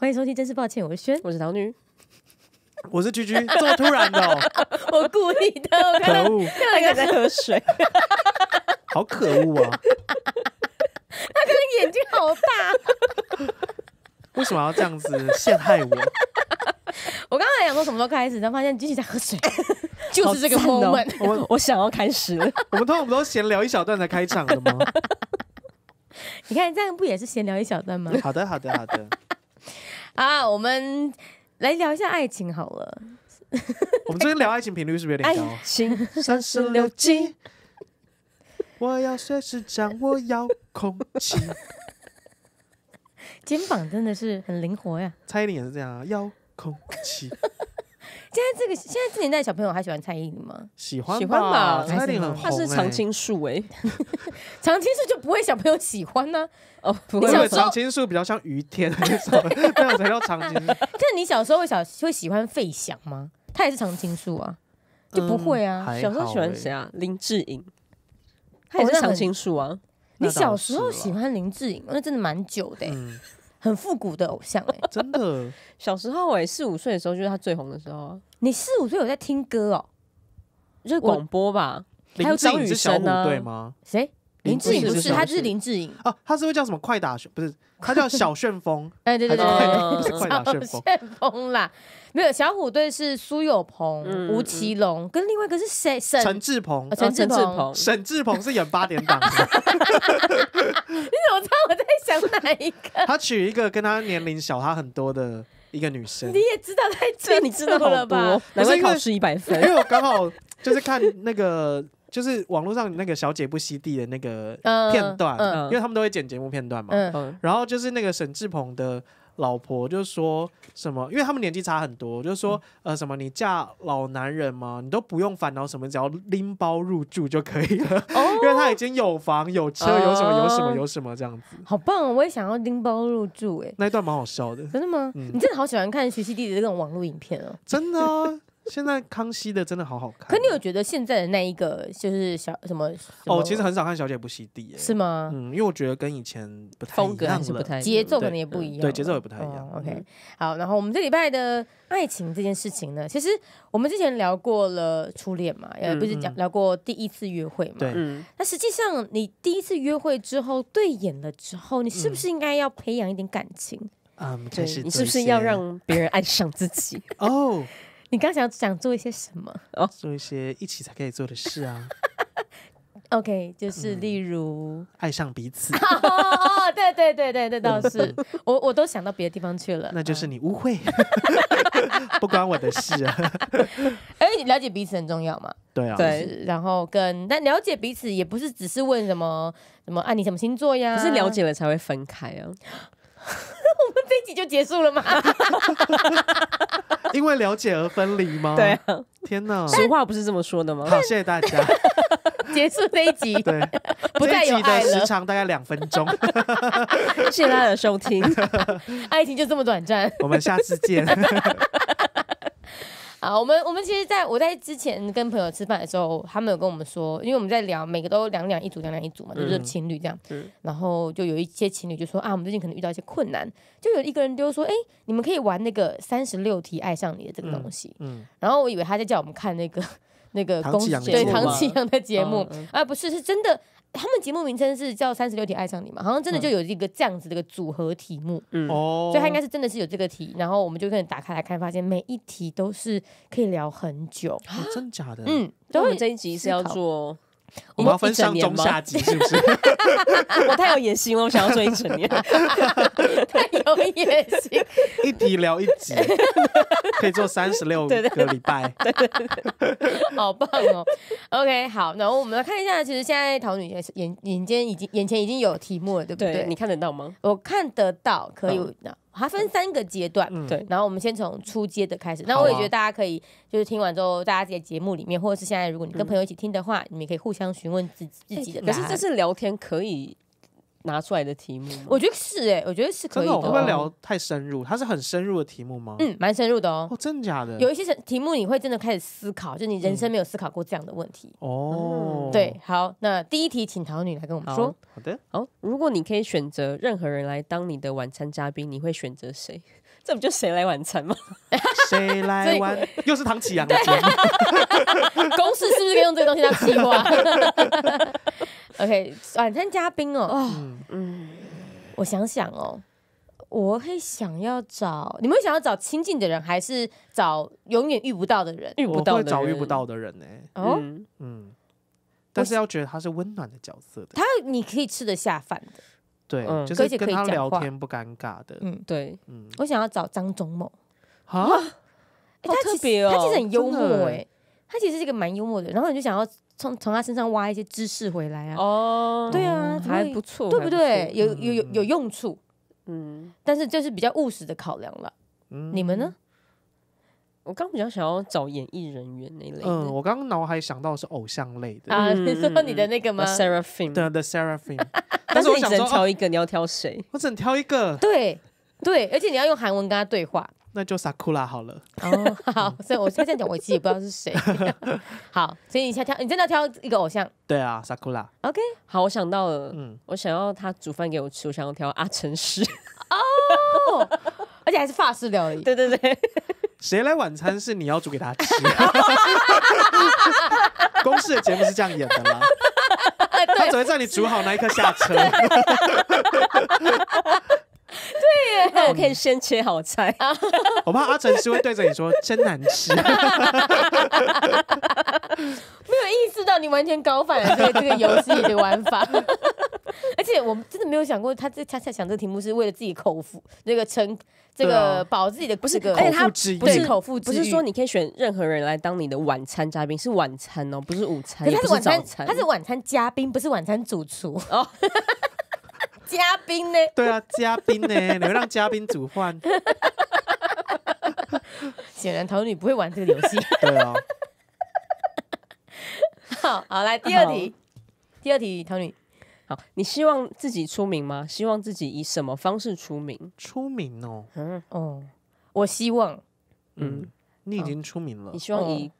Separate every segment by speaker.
Speaker 1: 欢迎收听，真是抱歉，我是轩，我是桃女，
Speaker 2: 我是居居，这么突然的，我故意的，可恶，他刚才在喝水，好可恶啊，
Speaker 1: 他那个眼睛好大，
Speaker 2: 为什么要这样子陷害我？
Speaker 1: 我刚才想说什么时候开始，才发现继续在喝水，
Speaker 2: 就是这个 moment，我我想要开始我们通常不都闲聊一小段才开场的吗？
Speaker 1: 你看这样不也是闲聊一小段吗？
Speaker 2: 好的，好的，好的。
Speaker 1: 啊，我们来聊一下爱情好了。
Speaker 2: 我们最近聊爱情频率是不是有点高？爱
Speaker 1: 情三十六计，我要随时掌握遥控器。肩膀真的是很灵活
Speaker 2: 呀，蔡依林也是这样啊，遥控器。
Speaker 1: 现在这个现在这年代，小朋友还喜欢蔡依林吗？喜欢，喜欢蔡依林很红哎，常青树就不会小朋友喜欢呢。哦，不会，常青
Speaker 2: 树比较像于天 那种，那才叫常青。但
Speaker 1: 你小时候会小会喜欢费翔吗？他也是常青树啊，就不会啊。小时候喜欢谁啊？
Speaker 3: 林志颖，他也是常青树啊。你小时候喜
Speaker 1: 欢林志颖，那真的蛮久的，很复古的偶像哎。
Speaker 3: 真的，小时候哎，四五岁的时候就是他最红的时候。你四五岁有在听歌哦，就是广播吧？
Speaker 2: 还有张雨生呢？对吗？谁？林志颖不是，他是林志颖哦，他是会叫什么快打？旋，不是，他叫小 旋风。哎，对对对，打旋
Speaker 1: 风啦。没有小虎队是苏有朋、吴奇
Speaker 2: 隆，跟另外一个是谁？沈志鹏。沈志鹏。沈志鹏是演八点档。你怎么知道我在想哪一个？他娶一个跟他年龄小他很多的。一个女生，你
Speaker 1: 也知道在这，你知道了吧？
Speaker 2: 男生考试一百分，因为我刚好就是看那个，就是网络上那个小姐不吸地的那个片段，因为他们都会剪节目片段嘛。然后就是那个沈志鹏的。老婆就说什么，因为他们年纪差很多，就说呃什么，你嫁老男人嘛，你都不用烦恼什么，只要拎包入住就可以了，因为他已经有房有车，有什么有什么有什么这样子。
Speaker 1: 好棒啊！我也想要拎包入住哎，
Speaker 2: 那段蛮好笑的。真
Speaker 1: 的吗？你真的好喜欢看徐熙娣的这种网络影片哦。
Speaker 2: 真的啊。现在康熙的真的好好看，
Speaker 1: 可你有觉得现在的那一个就是小什么哦？其实
Speaker 2: 很少看《小姐不吸地》哎，是吗？嗯，因为我觉得跟以前不太风格还是不太节奏可能也不一样，对节奏也不太一样。OK，
Speaker 1: 好，然后我们这礼拜的爱情这件事情呢，其实我们之前聊过了初恋嘛，也不是讲聊过第一次约会嘛，对。那实际上你第一次约会之后对眼了之后，你是不是应该要培养一点感情？嗯，对，你是不是要让
Speaker 2: 别人爱上自己？
Speaker 1: 哦。你刚想要想做一些什么？
Speaker 2: 做一些一起才可以做的事啊。
Speaker 1: OK，就是
Speaker 2: 例如爱上彼此。
Speaker 1: 哦对对对对，那倒是。我我都想到别的地方去了。
Speaker 2: 那就是你误会，不关我的事啊。
Speaker 1: 哎，了解彼此很重要嘛？对啊。对，然后跟但了解彼此也不是只是问什么什么啊，你什么星座呀？不是了解
Speaker 3: 了才会分开啊。
Speaker 1: 我们这一集就结束了吗？
Speaker 2: 因为了解而分离吗？对，啊，天哪，俗话不是这么说的吗？好，谢谢大家，结束这一集，对，
Speaker 3: 这一集的时
Speaker 2: 长大概两分钟，
Speaker 3: 谢谢大家的收听，爱情就这么短
Speaker 1: 暂，我们下次见。啊，我们我们其实在我在之前跟朋友吃饭的时候，他们有跟我们说，因为我们在聊每个都两两一组，两两一组嘛，就是情侣这样。然后就有一些情侣就说啊，我们最近可能遇到一些困难，就有一个人就说，哎，你们可以玩那个三十六题爱上你的这个东西。然后我以为他在叫我们看那个那个公对唐启阳的节目啊，不是是真的。他们节目名称是叫《三十六题爱上你》嘛？好像真的就有一个这样子的一个组合题目，
Speaker 4: 嗯，所以他应该是
Speaker 1: 真的是有这个题，然后我们就可以打开来看，发现每一题都是可以聊很久，真假的？嗯，对，我们这一集是要
Speaker 3: 做。我们要分上中下集，是不是？我太有野心了，我想要追整年。太有野心，
Speaker 2: 一题聊一集，可以做三十六个礼拜。
Speaker 1: 好棒哦。OK，好，那我们来看一下，其实现在桃女眼眼间已经眼前已经有题目了，对不对？你看得到吗？我看得到，可以呢。它分三个阶段，对。然后我们先从初阶的开始。那我也觉得大家可以，就是听完之后，大家在节目里面，或者是现在如果你跟朋友一起听的话，你们可以互相询问自己自己的。可是这是聊天可
Speaker 2: 以。拿出来的题目，我觉得
Speaker 1: 是哎，我觉得是可以。会不要聊
Speaker 2: 太深入？它是很深入的题目吗？嗯，蛮深入的哦。哦，真的假的？有一些
Speaker 1: 题目你会真的开始思考，就你人生没有思考过这样的问题
Speaker 2: 哦。对，
Speaker 1: 好，那第一题，请桃女来跟我们说。
Speaker 3: 好的。哦，如果你可以选择任何人来当你的晚餐嘉宾，你会选择谁？这不就谁来晚餐吗？谁来晚？又是唐启阳。的
Speaker 1: 公式是不是可以用这个东西来气瓜？OK，晚餐嘉宾哦，嗯，我想想哦，我会想要找，你们想要找亲近的人，还是找永远遇不到的人？遇不我会找遇不
Speaker 2: 到的人呢。哦，嗯，但是要觉得他是温暖的角色，他
Speaker 1: 你可以吃得下饭的，
Speaker 2: 对，就是跟他聊天不尴尬的。嗯，
Speaker 1: 对，嗯，我想要找张忠谋，啊，特别，他其实很幽默，哎。他其实是一个蛮幽默的，然后你就想要从从他身上挖一些知识回来啊！哦，对啊，还不错，对不对？有有有有用处，嗯。但是这是比较务实的考量了。
Speaker 3: 嗯，
Speaker 2: 你们呢？我刚比较想要找演艺人员那类。嗯，我刚脑海想到是偶像类的啊。你说你的那个吗 s e r a f i m 对 e s e r a f i m 但是我能挑一个，你要挑谁？我只能挑一个，
Speaker 1: 对对，而且你要用韩文跟他对话。
Speaker 2: 那就 Sakura 好了。
Speaker 1: 哦，好，所以我现在讲，我自己也不知道是谁。
Speaker 2: 好，所
Speaker 3: 以你先挑，你真的挑一个偶像。
Speaker 2: 对啊，s a k u r a
Speaker 3: OK，好，我想到，了，嗯，我想要他煮饭给我吃，我想要挑阿成师。哦，而且还
Speaker 1: 是发式料理。对对对，
Speaker 2: 谁来晚餐是你要煮给他吃？公式的节目是这样演的吗？他只会叫你煮好那一刻下车。
Speaker 3: 对耶，可以先切好菜啊！
Speaker 2: 我怕阿成是会对着你说真难吃，没
Speaker 1: 有意识到你完全搞
Speaker 4: 反了
Speaker 2: 这个这个游戏的
Speaker 1: 玩法。而且我们真的没有想过，他这恰恰想这个题目是为了自己口腹那个成这个保自己的，不是个口腹之欲，不是口腹之欲。不是说你
Speaker 3: 可以选任何人来当你的晚餐嘉宾，是晚餐哦，不是午餐。他是晚餐他是
Speaker 1: 晚餐嘉宾，不是晚餐主厨哦。嘉宾呢？对啊，嘉宾呢？你会让
Speaker 3: 嘉宾煮饭？
Speaker 1: 显然桃女不会玩这个游
Speaker 4: 戏。对啊。
Speaker 1: 好好，来第二题。
Speaker 3: 第二题，桃女，好，你希望自己出名吗？希望自己以什么方式出名？出名哦。嗯哦，我希望。
Speaker 2: 嗯，你已经出名了。你希望以？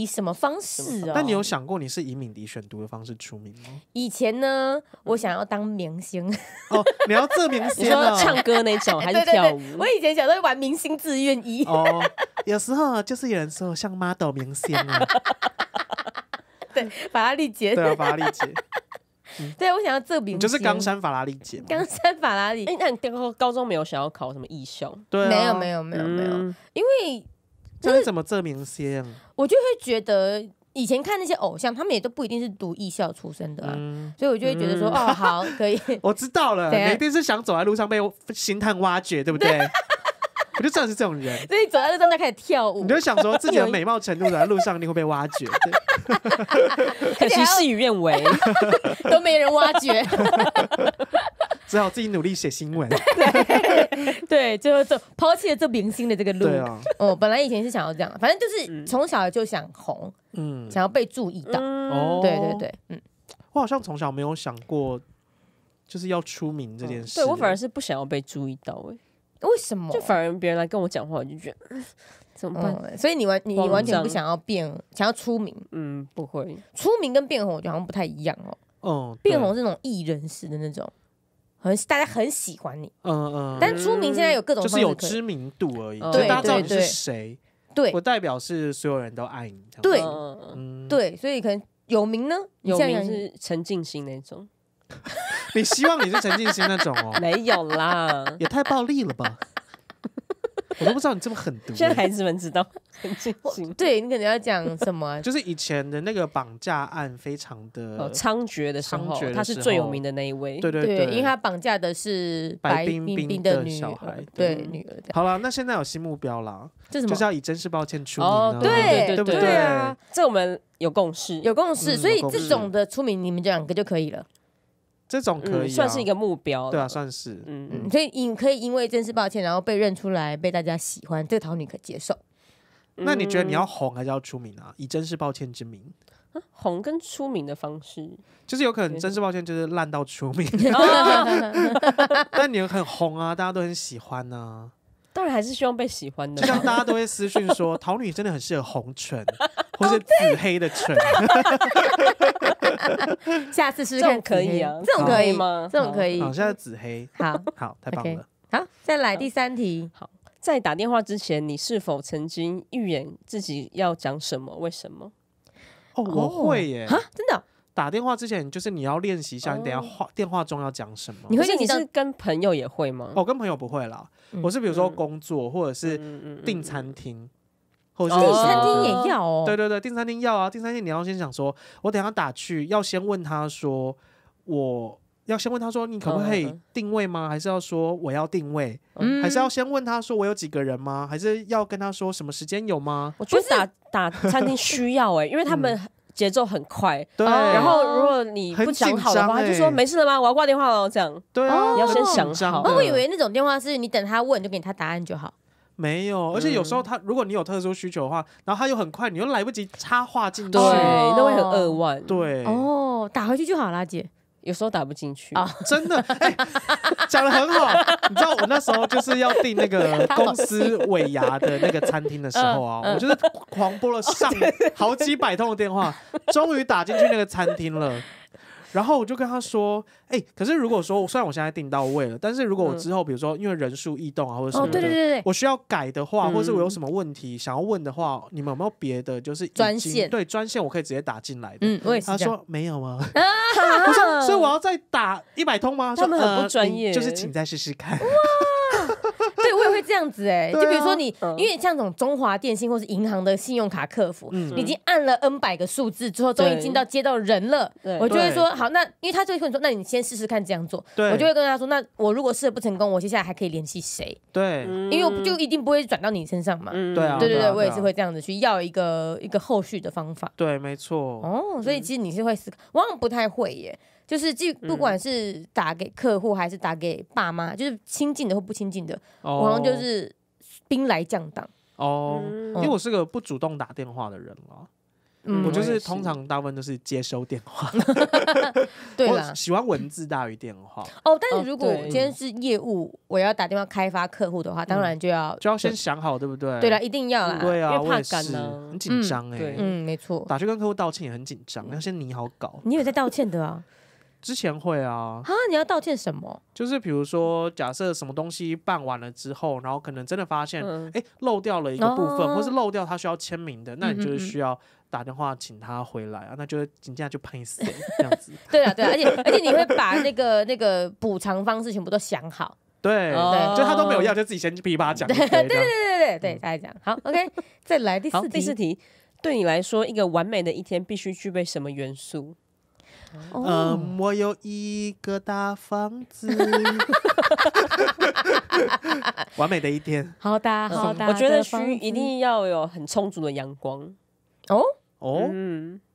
Speaker 1: 以什么方式哦？但你有
Speaker 2: 想过你是以敏迪选读的方式出名吗？
Speaker 1: 以前呢，我想要当明星
Speaker 2: 哦，你要做明星，唱
Speaker 1: 歌那种还是跳舞？我以前小时候玩明星志愿一，
Speaker 2: 有时候就是有人说像 model 明星，
Speaker 1: 对，法拉利姐，对法拉利姐，对
Speaker 2: 我
Speaker 3: 想要这明星就是冈山法拉利姐，冈山法拉利。哎，那你高高中没有想要考什么艺
Speaker 2: 校？对，没有没有没有没有，因为。这是怎么证明 C M？我就会
Speaker 1: 觉得以前看那些偶像，他们也都不一定是读艺校出身的啊，所以我就会觉得说，哦，好，可以，
Speaker 2: 我知道了，一定是想走在路上被星探挖掘，对不对？我就算是这种人，所
Speaker 1: 以走在路上在开始跳舞，你就想说自己的美
Speaker 2: 貌程度走在路上你会被挖掘，可惜事与愿违，都
Speaker 1: 没人挖掘。
Speaker 2: 只好自己努力写新闻。
Speaker 1: 对，对，就抛弃了这明星的这个路。哦，本来以前是想要这样，反正就是从小就想红，嗯，想要被注意到。哦、对对对，
Speaker 2: 嗯，我好像从小没有想过，就是要出名这件事。对我反而是不想要被注意到，哎，
Speaker 3: 为什么？就反而别人来跟我讲话，我就觉得 怎么办？所以你完，你完全不想要
Speaker 1: 变，想要出名？
Speaker 3: 嗯，不会。
Speaker 1: 出名跟变红，我觉得好像不太一样哦。哦，变红是那种艺人式的那种。很大家很喜欢你，
Speaker 2: 嗯嗯，但出名现在有各种，就是有知名度而已，对，大家知道你是谁，对，不代表是所有人都爱你，对，
Speaker 3: 对，所以可能有名呢，有名是陈静心那种，
Speaker 2: 你希望你是陈静心那种哦？没有啦，也太暴力了吧？我都不知道你这么狠毒，现在孩子们知道，
Speaker 1: 对你可能要讲什么，就
Speaker 2: 是以前的那个绑架案非常的猖獗的猖獗，他是最有名的那一位，对对对，因为他
Speaker 1: 绑架的是白冰冰的女儿，对
Speaker 2: 女儿。好了，那现在有新目标了，就是要以真实抱歉出名。哦，对对对对啊，这我们有共识，
Speaker 3: 有
Speaker 1: 共识，所以这种的出名，你们这两个就可以了。
Speaker 2: 这种可以算是一个目标，对啊，算是，嗯嗯，所
Speaker 1: 以你可以因为《真是抱歉》然后被认出来，被大家喜欢，这个桃女可接受。
Speaker 2: 那你觉得你要红还是要出名啊？以《真是抱歉》之名，
Speaker 3: 红跟出名的方式，
Speaker 2: 就是有可能《真是抱歉》就是烂到出名，但你很红啊，大家都很喜欢呢。当然还是希望被喜欢的，就像大家都会私讯说，桃女真的很适合红唇，或是紫黑的唇。
Speaker 3: 下次试看可以
Speaker 2: 啊，这种可以吗？这种可以。好，现在紫黑。好，好，太棒了。
Speaker 3: 好，再来第三题。好，在打电话之前，你是否曾经预言自己要讲什么？为
Speaker 2: 什么？哦，我会耶。啊，真的？打电话之前，就是你要练习一下，你等下话电话中要讲什么？你会？你是跟朋友也会吗？我跟朋友不会啦。我是比如说工作，或者是订餐厅。我订餐厅也要哦，对对对，订餐厅要啊，订餐厅你要先想说，我等下打去要先问他说，我要先问他说，你可不可以定位吗？还是要说我要定位？嗯，还是要先问他说我有几个人吗？还是要跟他说什么时间有吗？我觉得打打餐厅 需要哎，因为他们节奏很快，对。然后如果
Speaker 3: 你不讲好的话，他就说没事了吗？我要挂电话了这样。对，你要先想一下好。我以为那种电话是你等他问就给
Speaker 1: 他答案就好。
Speaker 2: 没有，而且有时候他，如果你有特殊需求的话，然后他又很快，你又来不及插话进去，那会很扼腕。对，
Speaker 1: 哦，打回去就好啦，姐。
Speaker 3: 有时候打不进去啊，真的。讲的很好，你知道我那时候就是要订那个 公司尾牙的那个餐厅的时候啊，我就是
Speaker 2: 狂拨了上好几百通的电话，终于打进去那个餐厅了。然后我就跟他说：“哎，可是如果说虽然我现在订到位了，但是如果我之后比如说因为人数异动啊，或者什么，的，对对对，我需要改的话，或是我有什么问题想要问的话，你们有没有别的就是专线？对，专线我可以直接打进来的。嗯，他说没有吗？我说，所以我要再打一百通吗？他们很不专业，就是请再试试看。”
Speaker 1: 这样子哎，就比如说你，因为像这种中华电信或是银行的信用卡客服，你已经按了 N 百个数字之后，终于进到接到人了。我就会说好，那因为他就一说，那你先试试看这样做。我就会跟他说，那我如果试不成功，我接下来还可以联系谁？
Speaker 2: 对，因为我就一
Speaker 1: 定不会转到你身上嘛。对啊，对对对，我也是会这样子去要一个一个后续的方法。对，没错。哦，所以其实你是会思考，往往不太会耶。就是，既不管是打给客户还是打给爸妈，就是亲近的或不亲近的，我好像就是兵来将挡哦。因为我
Speaker 2: 是个不主动打电话的人了，我就是通常大部分都是接收电话。
Speaker 1: 对啦，
Speaker 2: 喜欢文字大于电话哦。但是如果今天是
Speaker 1: 业务，我要打电话开发客户的话，当然就要就要先
Speaker 2: 想好，对不对？对啦，一定要啦，对啊，因为怕干呢，很紧张哎。嗯，没错，打去跟客户道歉也很紧张，那先你好搞。
Speaker 1: 你有在道歉的啊？
Speaker 2: 之前会啊啊！
Speaker 1: 你要道歉什么？
Speaker 2: 就是比如说，假设什么东西办完了之后，然后可能真的发现，哎，漏掉了一个部分，或是漏掉他需要签名的，那你就是需要打电话请他回来啊，那就请假就一死这样子。对啊，对，而且而且你会把
Speaker 1: 那个 那个补偿方式全部都想好。
Speaker 2: 对对，就他都没有要，就自己先噼啪讲。对对对
Speaker 3: 对对，再家讲好。OK，再来第四第四题，对你来说，一个完美的一天必须具备什么元素？嗯，
Speaker 2: 我有一个大房子，完美的一天。
Speaker 3: 好的，好的。我觉得需一定要有很充足的阳光。哦哦，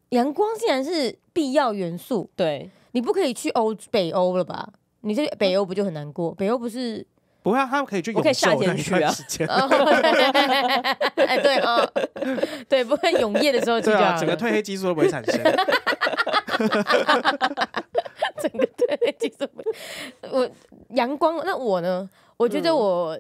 Speaker 3: 阳光竟然是必要元素。对你不可以去欧
Speaker 1: 北欧了吧？你去北欧不就很难过？北欧不是
Speaker 2: 不会啊？他们可以去永夜夏天去啊。
Speaker 1: 哎，对啊，对，不会永夜的时候，对啊，整个褪黑激素都不会产生。整个团队精神，我阳光。那我呢？我觉得我，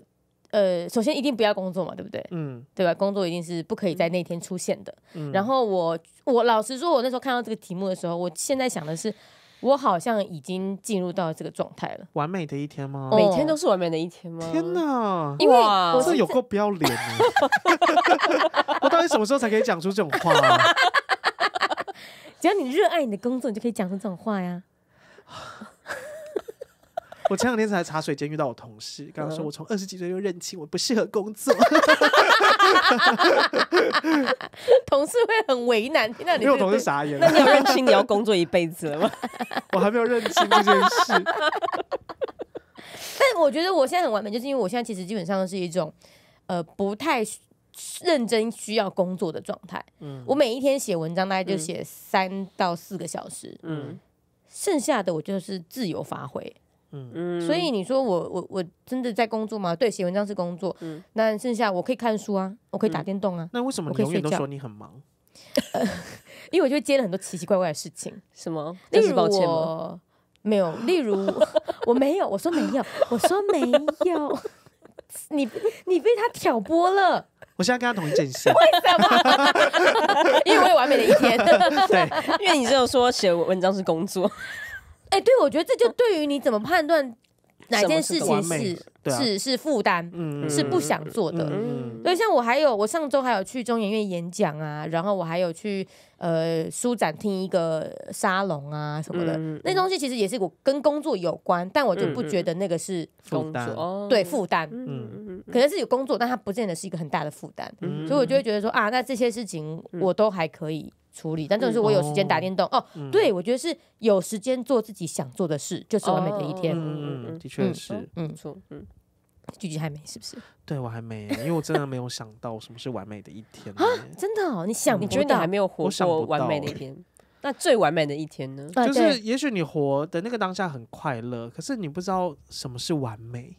Speaker 1: 呃，首先一定不要工作嘛，对不对？嗯，对吧？工作一定是不可以在那天出现的。嗯，然后我，我老实说，我那时候看到这个题目的时候，我现在想的是，我好像已
Speaker 2: 经进入到这个状态了。完美的一天吗？每天都是
Speaker 3: 完美的一天吗？天
Speaker 2: 哪！我这有够不要脸的！我到底什么时候才可以讲出这种话？
Speaker 1: 只要你热爱你的工作，你就可以讲出这种话呀。
Speaker 2: 我前两天在茶水间遇到我同事，刚刚说：“我从二十几岁就认清我不适合工作。”
Speaker 1: 同事会很为难，听到你。我同事傻
Speaker 3: 眼。那你要认清你要工作一辈子了吗？我还没有认清这件事。
Speaker 1: 但我觉得我现在很完美，就是因为我现在其实基本上是一种呃不太。认真需要工作的状态。嗯，我每一天写文章大概就写三到四个小时。嗯，剩下的我就是自由发挥。
Speaker 4: 嗯嗯，
Speaker 2: 所
Speaker 1: 以你说我我我真的在工作吗？对，写文章是工作。嗯，那剩下我可以看书啊，我可以打电动啊。那为什么永远都说
Speaker 2: 你很忙？
Speaker 1: 因为我就接了很多奇奇怪怪的事情。什么？例如我没有，例如 我没有，我说没有，我说没有。你
Speaker 3: 你被他挑拨了。我现在跟他同一件事。为什么？因为我有完美的一天。对，因为你只有说写文章是工作，哎，对，我觉得这就对于你怎么判断。
Speaker 1: 哪件事情是是是负担，是不想做的？所以像我还有我上周还有去中研院演讲啊，然后我还有去呃书展听一个沙龙啊什么的，那东西其实也是我跟工作有关，但我就不觉得那个是工作，对负担，可能是有工作，但它不见得是一个很大的负担，所以我就会觉得说啊，那这些事情我都还可以。处理，但这种是我有时间打电动哦。对，我觉得是有时间做自己想做的
Speaker 2: 事，就是完美的一天。嗯嗯，的确是，
Speaker 1: 嗯错，嗯，距集还没是不是？
Speaker 2: 对我还没，因为我真的没有想到什么是完美的一天啊！
Speaker 3: 真的，你想你觉得你还没有活过完美的一天？那最完美的一天呢？就是
Speaker 2: 也许你活的那个当下很快乐，可是你不知道什么是完美，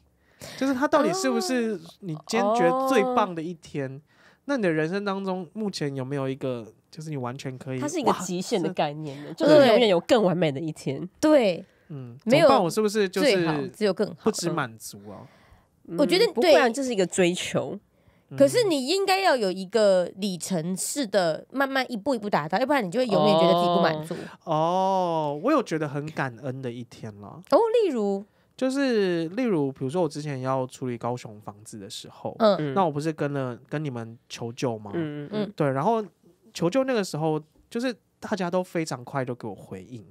Speaker 2: 就是他到底是不是你坚决最棒的一天？那你的人生当中目前有没有一个？就是你完全可以，它是一个极限
Speaker 3: 的概念，就是永远有更完美的一天。对，嗯，没有我是不是就是只有更好，不止满足啊？我觉得对啊，这是一
Speaker 2: 个追求。可是
Speaker 1: 你应该要有一个里程式的，慢慢一步一步达到，要不然你就会永远觉得自己不满足。
Speaker 2: 哦，我有觉得很感恩的一天了。哦，例如就是例如，比如说我之前要处理高雄房子的时候，嗯嗯，那我不是跟了跟你们求救吗？嗯嗯，对，然后。求救那个时候，就是大家都非常快就给我回应，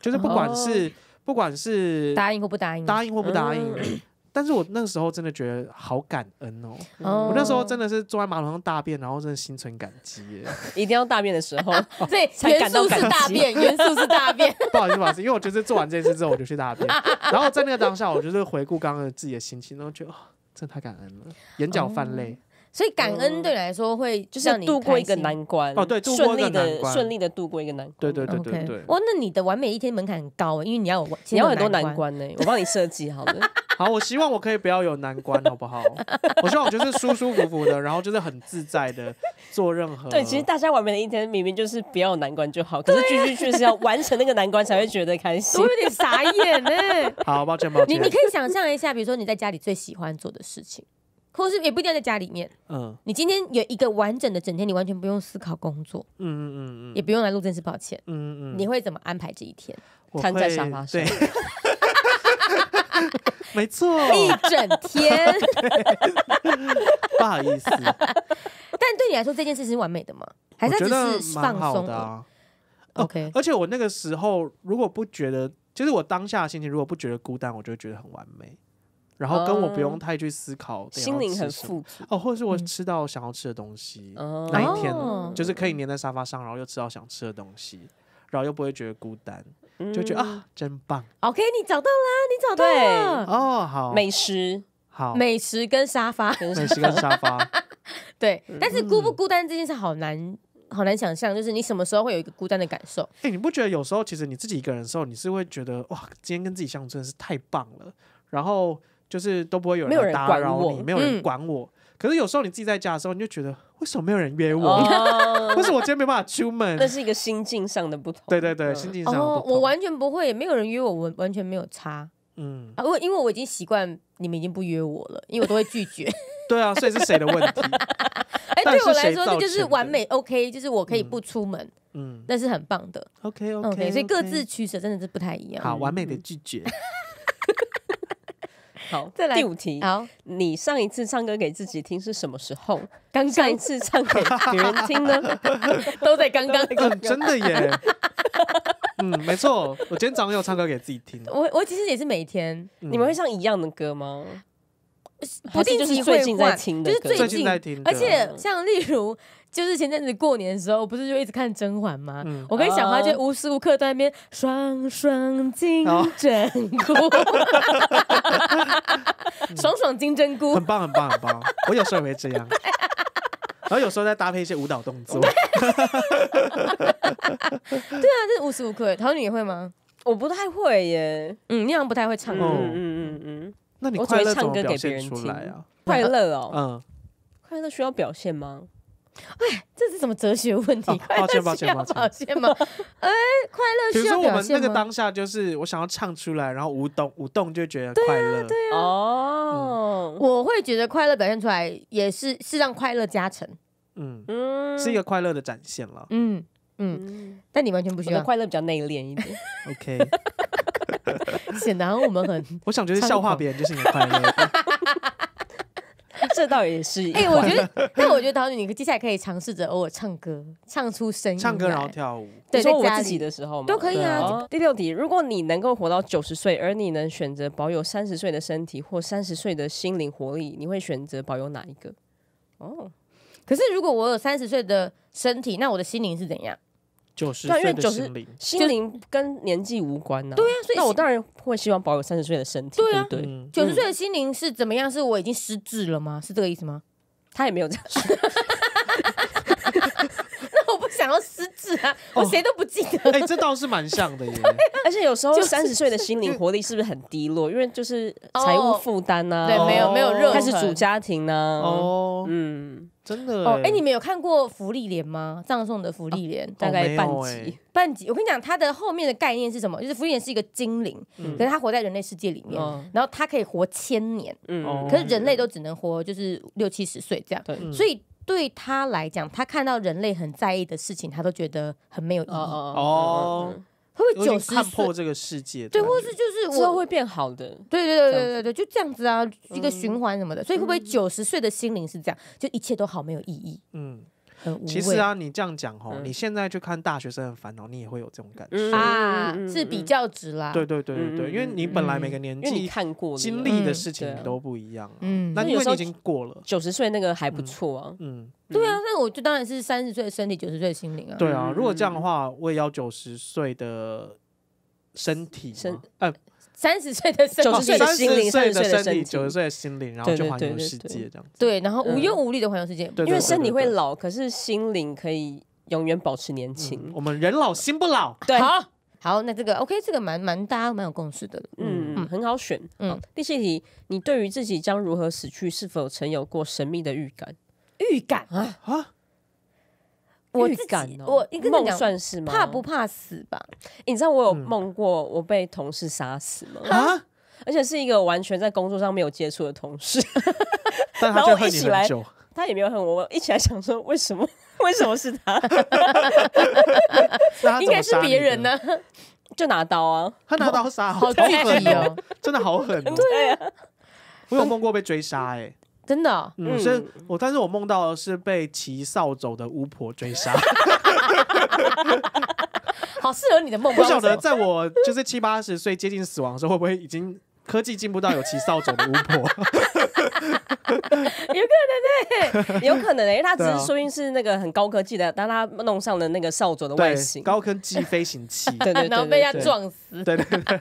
Speaker 2: 就是不管是不管是答应或
Speaker 3: 不答应，答应或不答应。
Speaker 2: 但是我那个时候真的觉得好感恩哦，我那时候真的是坐在马桶上大便，然后真的心存感激。
Speaker 3: 一定要大便的
Speaker 2: 时候，这 元素是大便，元素是大便。不好意思，不好意思，因为我觉得做完这件事之后，我就去大便。然后在那个当下，我就是回顾刚刚自己的心情，然后觉得真的太感恩了，眼角泛泪。
Speaker 1: 所以感恩对你来说会就是度过一个难
Speaker 2: 关哦，对，顺利的顺利
Speaker 1: 的度过一个难关，
Speaker 2: 对对对对对。哇，
Speaker 1: 那你的完美一天门槛很高，因为你要你要
Speaker 2: 很多难关呢。我帮你设计好了。好，我希望我可以不要有难关，好不好？我希望我就是舒舒服服的，然后就是很自在的做任何。对，其实
Speaker 3: 大家完美的一天明明就是不要有难关就好，可是句句确是要完成那个难关才会觉得开心，我有点傻眼呢。
Speaker 2: 好，抱歉抱歉。你你可以想象
Speaker 1: 一下，比如说你在家里最喜欢做的事情。或是也不一定要在家里面，嗯，你今天有一个完整的整天，你完全不用思考工作，
Speaker 4: 嗯嗯嗯
Speaker 1: 嗯，也不用来录正式抱歉，嗯嗯，你会怎么安排这一天？瘫在沙发上，
Speaker 2: 没错，一整天，不好意思，
Speaker 1: 但对你来说这件事是完美的吗？
Speaker 2: 还是只是放松？OK，而且我那个时候如果不觉得，就是我当下的心情如果不觉得孤单，我就觉得很完美。然后跟我不用太去思考，心灵很富足哦，或者是我吃到想要吃的东西，那一天就是可以黏在沙发上，然后又吃到想吃的东西，然后又不会觉得孤单，就觉得啊，真棒
Speaker 1: ！OK，你找到啦，你找到了哦，好美食，好美食跟沙发，美食跟沙发，对。但是孤不孤单这件事好难，好难想象，就是你什么时候会有一个孤单的感受？
Speaker 2: 哎，你不觉得有时候其实你自己一个人的时候，你是会觉得哇，今天跟自己相处真的是太棒了，然后。就是都不会有人，打扰你，没有人管我。可是有时候你自己在家的时候，你就觉得为什么没有人约我？或是我今天没办法出门？那是一个
Speaker 3: 心境上的
Speaker 2: 不同。对对对，心境上。哦，
Speaker 3: 我完全不会，没有人约我，我完全
Speaker 1: 没有差。嗯，啊，我因为我已经习惯你们已经不约我了，因为我都会拒绝。
Speaker 2: 对啊，所以是谁的问题？哎，对我来说这就是完美。
Speaker 1: OK，就是我可以不出
Speaker 3: 门，嗯，那是很棒的。OK OK，所以各自取舍真的是不太一样。好，完
Speaker 2: 美的拒绝。好，
Speaker 3: 再来第五题。好，你上一次唱歌给自己听是什么时候？刚上一次唱给别人听呢？
Speaker 4: 都在刚
Speaker 1: 刚。真的耶。
Speaker 2: 嗯，没错，我今天早上有唱歌给自己听。我
Speaker 1: 我其实也是每天，你们会唱一样的歌吗？
Speaker 4: 不定期会听，就是最近在听，而且
Speaker 1: 像例如。就是前阵子过年的时候，不是就一直看《甄嬛》吗？
Speaker 2: 我跟小花就无
Speaker 1: 时无刻在那边“爽爽金针菇”，爽爽金针菇，
Speaker 2: 很棒很棒很棒！我有时候也会这样，然后有时候再搭配一些舞蹈动作。对
Speaker 1: 啊，就是无时无刻。陶女也会吗？我不太会耶。
Speaker 3: 嗯，你好像不太会唱。嗯嗯
Speaker 2: 嗯嗯，那你我只会唱歌给别人听啊。快乐哦，嗯，
Speaker 3: 快乐需要表现吗？哎，这是什么哲学问题？抱歉，抱歉，抱歉吗？哎，快乐。比如说我们那个当
Speaker 2: 下，就是我想要唱出来，然后舞动舞动就觉得快乐，对
Speaker 1: 哦，我会觉得快乐表现出来也是是让快乐加成，
Speaker 2: 嗯嗯，是一个快乐的展现了，
Speaker 1: 嗯嗯，但你完全不需要，快乐比较内敛一点，OK，显得好像我们很，
Speaker 2: 我想觉得笑话别人就是你的快乐。
Speaker 1: 这
Speaker 3: 倒也是，
Speaker 2: 哎，我觉得，
Speaker 1: 但我觉得桃女，你接下来可以尝试着偶尔唱歌，唱出声音，唱歌然后
Speaker 3: 跳舞，对，说我自己的时候都可以啊。第六题，如果你能够活到九十岁，而你能选择保有三十岁的身体或三十岁的心灵活力，你会选择保有哪一个？哦，可是如果我有三
Speaker 1: 十岁的身体，那我的心灵是怎样？
Speaker 3: 对，因为九十心
Speaker 1: 灵跟年纪无
Speaker 3: 关呢。对啊，所以那我当然会希望保有三十岁的身体。对啊，九十岁的
Speaker 1: 心灵是怎么样？是我已经失智了吗？是这个
Speaker 3: 意思吗？他也没有这样说。那我不想要失智啊！我谁都不记得。哎，这倒是蛮像的耶。而且有时候，三十岁的心灵活力是不是很低落？因为就是财务负担啊，对，没有没有热，开始主家庭呢。哦，嗯。真的哦，哎，你
Speaker 1: 们有看过《福利莲》吗？葬送的福利莲大概半集，半集。我跟你讲，它的后面的概念是什么？就是福利莲是一个精灵，可是他活在人类世界里面，然后他可以活千年，嗯，可是人类都只能活就是六七十岁这样，对。所以对他来讲，他看到人类很在意的事情，他都觉得很没有意义哦。
Speaker 2: 会九十看破这个世界，对，或是
Speaker 4: 就
Speaker 1: 是之后会变好的，对对对对对对，就这样子啊，一个循环什么的，所以会不会九十岁的心灵是这样，就一切都好没有意义？
Speaker 2: 嗯。其实啊，你这样讲吼，你现在去看大学生的烦恼，你也会有这种感觉啊，
Speaker 1: 是比较值啦。对
Speaker 2: 对对对对，因为你本来每个年纪，看
Speaker 1: 过经历的事
Speaker 2: 情都不一样。嗯，那你已经过了
Speaker 3: 九十岁，那个还不错啊。嗯，
Speaker 1: 对啊，那我就当然是三十岁的身体，九十岁的心灵啊。对啊，如果这样
Speaker 2: 的话，我也要九十岁的身体。身呃
Speaker 1: 三十岁的身体，九十岁的心灵，三十岁的
Speaker 2: 身体，九十岁的心灵，然后就环游世界这样。
Speaker 4: 子。
Speaker 3: 对，
Speaker 1: 然后无忧无虑的环游世界，因为身体会
Speaker 3: 老，可是心灵可以永远保持年轻。我们人老心不老，对。好，好，那这个 OK，这个蛮蛮大家蛮有共识的，嗯，很好选。嗯，第七题，你对于自己将如何死去，是否曾有过神秘的预感？预感啊啊！我感哦，我梦算是吗？怕不怕死吧？你知道我有梦过我被同事杀死吗？啊！而且是一个完全在工作上没有接触的同事，但他就恨你很久，他也没有恨我。我一起来想说，为什么？为什么是他？应该是别人呢？就拿刀啊！他拿刀杀，好具害
Speaker 2: 哦，真的好狠哦！对啊，我有梦过被追杀，哎。真的，嗯，是我，但是我梦到是被骑扫帚的巫婆追杀，
Speaker 1: 好适合你的梦。不晓得在
Speaker 2: 我就是七八十岁接近死亡的时候，会不会已经科技进步到有骑扫帚的巫婆？
Speaker 3: 有可能，对，有可能诶，他只是说，明是那个很高科技的，但他弄上了那个扫
Speaker 2: 帚的外形，高科技飞行器，对对对，然后被人家撞死，对对对，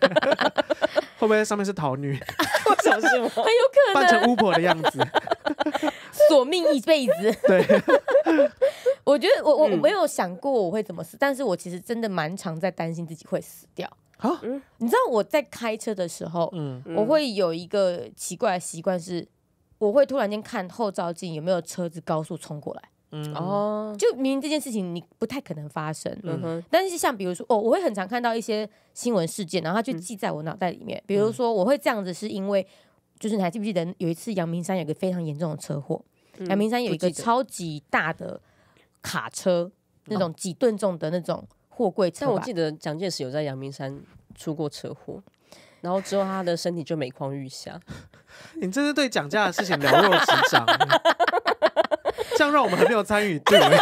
Speaker 2: 会不会上面是桃女？为
Speaker 4: 什么？很有可
Speaker 1: 能扮成巫
Speaker 2: 婆的样子，
Speaker 1: 索命一辈子。对，我觉得我我没有想过我会怎么死，但是我其实真的蛮常在担心自己会死掉。你知道我在开车的时候，嗯，我会有一个奇怪的习惯是。我会突然间看后照镜，有没有车子高速冲过来？嗯哦，就明明这件事情你不太可能发生，嗯哼。但是像比如说，哦，我会很常看到一些新闻事件，然后它就记在我脑袋里面。比如说，我会这样子，是因为就是你还记不记得有一次阳明山有个非常严重的车
Speaker 3: 祸？阳明山有一个超级大的卡车，那种几吨重的那种货柜。但我记得蒋介石有在阳明山出过车祸。然后之后，他的身体就每况愈下。
Speaker 2: 你这是对讲价的事情了若指掌，这样让我们还没有参与这 我们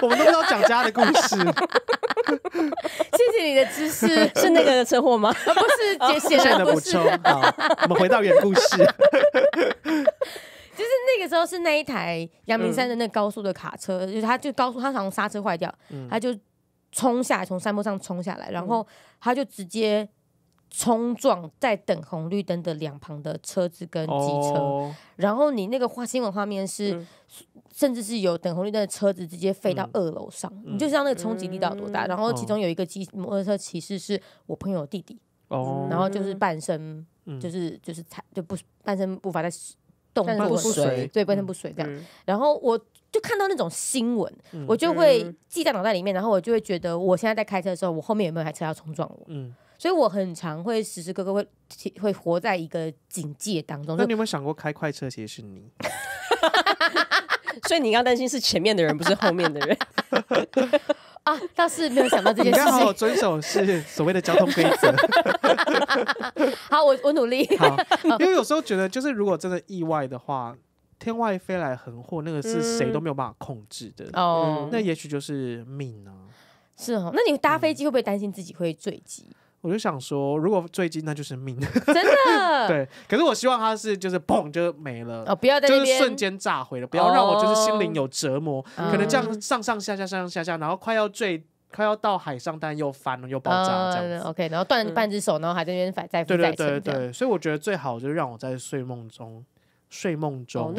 Speaker 2: 都不知道讲家的故事。
Speaker 3: 谢谢你的知识，是那个车祸吗？不是，谢谢的补充。好，
Speaker 2: 我们回到原故事。就
Speaker 1: 是那个时候，是那一台阳明山的那高速的卡车，就他就高速，他从刹车坏掉，他就冲下来，从山坡上冲下来，然后他就直接。冲撞在等红绿灯的两旁的车子跟机车，然后你那个画新闻画面是，甚至是有等红绿灯的车子直接飞到二楼上，你就像那个冲击力到有多大？然后其中有一个机摩托车骑士是我朋友弟弟，然后就是半身，就是就是踩就不半身不伐在动，半身不遂，对半身不遂这样。然后我就看到那种新闻，
Speaker 4: 我就会
Speaker 1: 记在脑袋里面，然后我就会觉得我现在在开车的时候，我后面有没有台车要冲撞我？所以我很常会时时刻刻会会活在一个警戒当中。那你有
Speaker 2: 没有想过开快车其实是你？
Speaker 3: 所以你要担心是前面的人，不是后面的人
Speaker 2: 啊！倒是没有想到这件事情。遵守是所谓的交通规则。
Speaker 1: 好，我我努力。好，因为有
Speaker 2: 时候觉得，就是如果真的意外的话，天外飞来横祸，那个是谁都没有办法控制的哦。那也许就是命呢。
Speaker 1: 是哦，那你搭飞机会不会担心自己会坠机？
Speaker 2: 我就想说，如果坠机，那就是命。真的。对，可是我希望他是就是嘣就没了，哦不要在就是瞬间炸毁了，不要让我就是心灵有折磨。可能这样上上下下上上下下，然后快要坠，快要到海上，但又翻了又爆炸这样子。
Speaker 1: OK，然后断了半只手，然后还在那边反在浮对对对对，
Speaker 2: 所以我觉得最好就是让我在睡梦中。睡梦中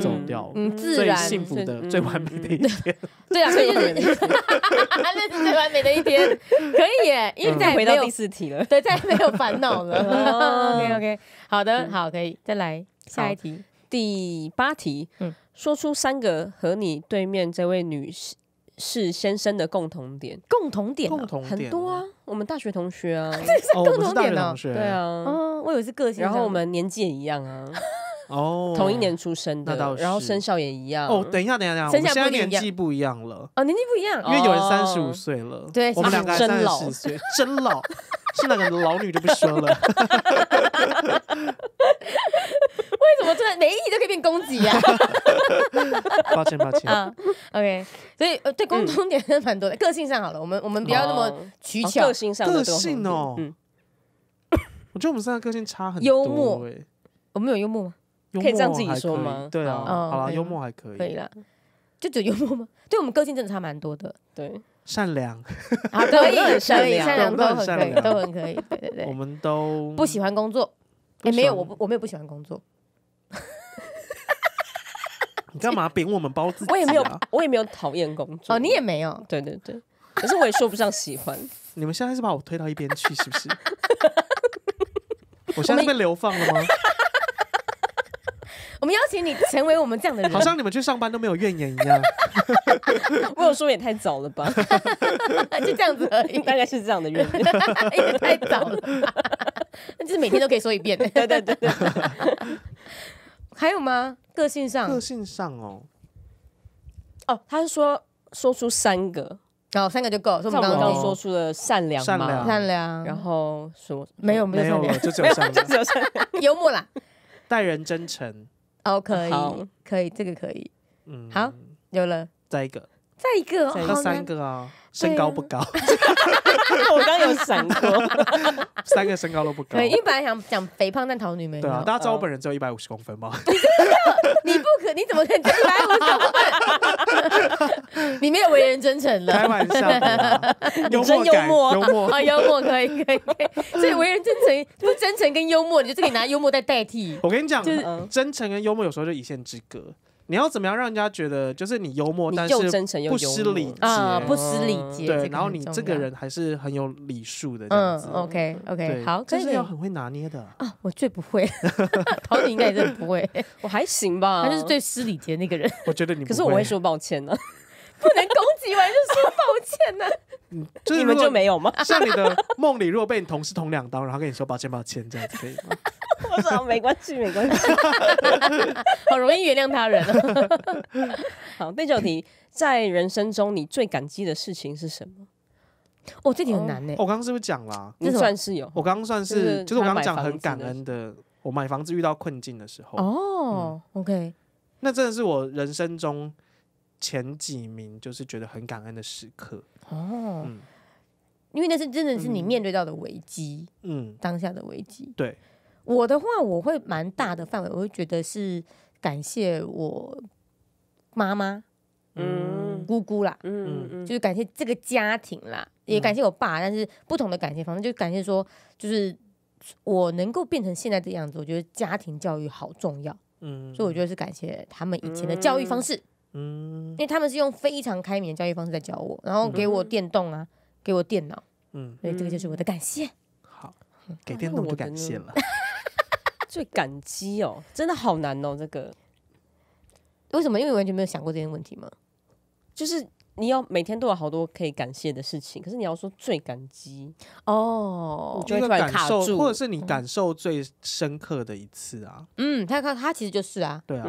Speaker 2: 走掉，嗯，自然、最幸福的、最完美的一天。对啊，所以就是
Speaker 1: 那最完美的一天，可
Speaker 3: 以耶，因为再回到第四题了，对，
Speaker 1: 再也没有烦恼了。OK
Speaker 3: OK，好的，好，可以再来下一题，第八题。嗯，说出三个和你对面这位女士是先生的共同点。共同点，共同点很多啊，我们大学同学啊，这是共同点啊。对啊，嗯，我以为是个性，然后我们年纪也一样啊。
Speaker 2: 哦，同一年出生的，然后
Speaker 3: 生肖也一样。哦，等一下，等一下，等一下，我现在年纪
Speaker 2: 不一样了。
Speaker 3: 哦，年纪不一样，因为有人三十
Speaker 2: 五岁了。对，我们两个三十岁，真老。是那个老女就不说了。为
Speaker 1: 什么真的每一集可以变公敌呀？
Speaker 4: 抱歉抱歉啊。
Speaker 1: OK，所以呃，对共同点是蛮多的。个性上好了，我们我们不要那么取巧。个性上个性哦。嗯，我觉得我们三个个性差很多。幽默，我们有幽默吗？可以这样自己说吗？对啊，好了，幽默还可以，可以啦，就只幽默吗？对，我们个性真的差蛮多的。对，
Speaker 2: 善良，啊可以，善良都很可以，都很可以。对对对，我们都不喜
Speaker 1: 欢工作，哎，没有，我不，我没有不喜欢工作。
Speaker 2: 你干嘛贬我们包子？我也没有，
Speaker 3: 我也没有讨厌工作。哦，你也没有，对对对。
Speaker 2: 可是我也说不上喜欢。你们现在是把我推到一边去是不是？我现在被流放了吗？
Speaker 3: 我们邀请你成为我们这样的人，好像
Speaker 2: 你们去上班都没有怨言一样。
Speaker 3: 我有说也太早了吧？就这样子，而已，大概是这样的原因，也太早了。
Speaker 1: 那就是每天都可以说一遍。对对对对。还有吗？个性上，
Speaker 3: 个性上哦。哦，他是说说出三个，然后三个就够。我们刚刚说出了善良，
Speaker 2: 善良，善良，然后说没有没有没有，就只有善良，幽默啦，待人真诚。哦，可以，
Speaker 1: 可以，这个可以，嗯，好，有了，
Speaker 2: 再一个，再一个，再三个啊。身高不高，
Speaker 1: 我刚有三过，
Speaker 2: 三个身高都不高。对，
Speaker 1: 本来想讲肥胖，但桃女没有。对啊，大家知道我
Speaker 2: 本人只有一百五十公分吗？
Speaker 1: 你不可，你怎么可一百五十公分？你没有为人真诚了，开玩笑
Speaker 2: 真幽默幽默，幽默可
Speaker 1: 以可以可以。所以为人真诚，不真诚跟幽默，你就这里拿幽默在代替。我跟
Speaker 2: 你讲，就是真诚跟幽默，有时候就一线之隔。你要怎么样让人家觉得就是你幽默，但是不失礼啊，不失礼节。然后你这个人还是很有礼数的嗯子。OK OK，好，可是
Speaker 3: 要很会拿捏的啊。我最不会，陶子应该也是不会，我还行吧。他就是最
Speaker 2: 失礼节那个人。我觉得你可是我会说
Speaker 3: 抱歉呢，不能攻击完就说抱歉呢。
Speaker 2: 你们就没有吗？像你的梦里，如果被你同事捅两刀，然后跟你说抱歉，抱歉，这样可以吗？
Speaker 3: 我说没关系，没关系，好容易原谅他人啊。好，第九题，在人生中你最感激的事情
Speaker 2: 是什么？
Speaker 1: 哦，这题很难呢。我
Speaker 2: 刚刚是不是讲了？这算是有。我刚刚算是，就是我刚刚讲很感恩的。我买房子遇到困境的时候。
Speaker 1: 哦，OK，
Speaker 2: 那真的是我人生中前几名，就是觉得很感恩的时刻。
Speaker 3: 哦，
Speaker 1: 因为那是真的是你面对到的危机，嗯，当下的危机，对。我的话，我会蛮大的范围，我会觉得是感谢我妈妈、嗯，姑姑啦，嗯嗯，就是感谢这个家庭啦，也感谢我爸，但是不同的感谢，方式，就感谢说，就是我能够变成现在这样子，我觉得家庭教育好重要，嗯，所以我觉得是感谢他们以前的教育方式，
Speaker 4: 嗯，因为
Speaker 1: 他们是用非常开明的教育方式在教我，然后给我电动啊，给我电脑，嗯，所以这个就是我的感谢，好，给电动不感谢了。
Speaker 3: 最感激哦，真的好难哦，这个为什么？因为完全没有想过这些问题吗？就是你要每天都有好多可以感谢的事情，可是你要说最感激哦，就是感受，或者
Speaker 2: 是你感受最深刻的一次啊。
Speaker 3: 嗯，他他他其实就是啊，对啊，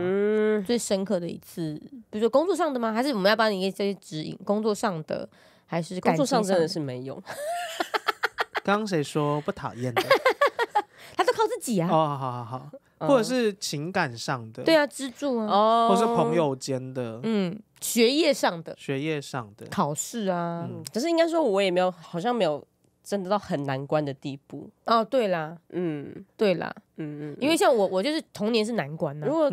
Speaker 1: 最深刻的一次，比如说工作上的吗？还是我们要帮你这些指引？工作上的
Speaker 2: 还是工作上真的是没用。刚 刚谁说不讨厌的？还是靠自己啊！哦，好，好，好，或者是情感上的，对啊，支
Speaker 1: 柱啊，
Speaker 3: 或是朋友
Speaker 2: 间的，嗯，
Speaker 3: 学业上的，
Speaker 2: 学业上的，考
Speaker 3: 试啊，只是应该说，我也没有，好像没有真的到很难关的地步。哦，对啦，嗯，对啦，嗯嗯，因为像
Speaker 1: 我，我就是童年是难关啊。如果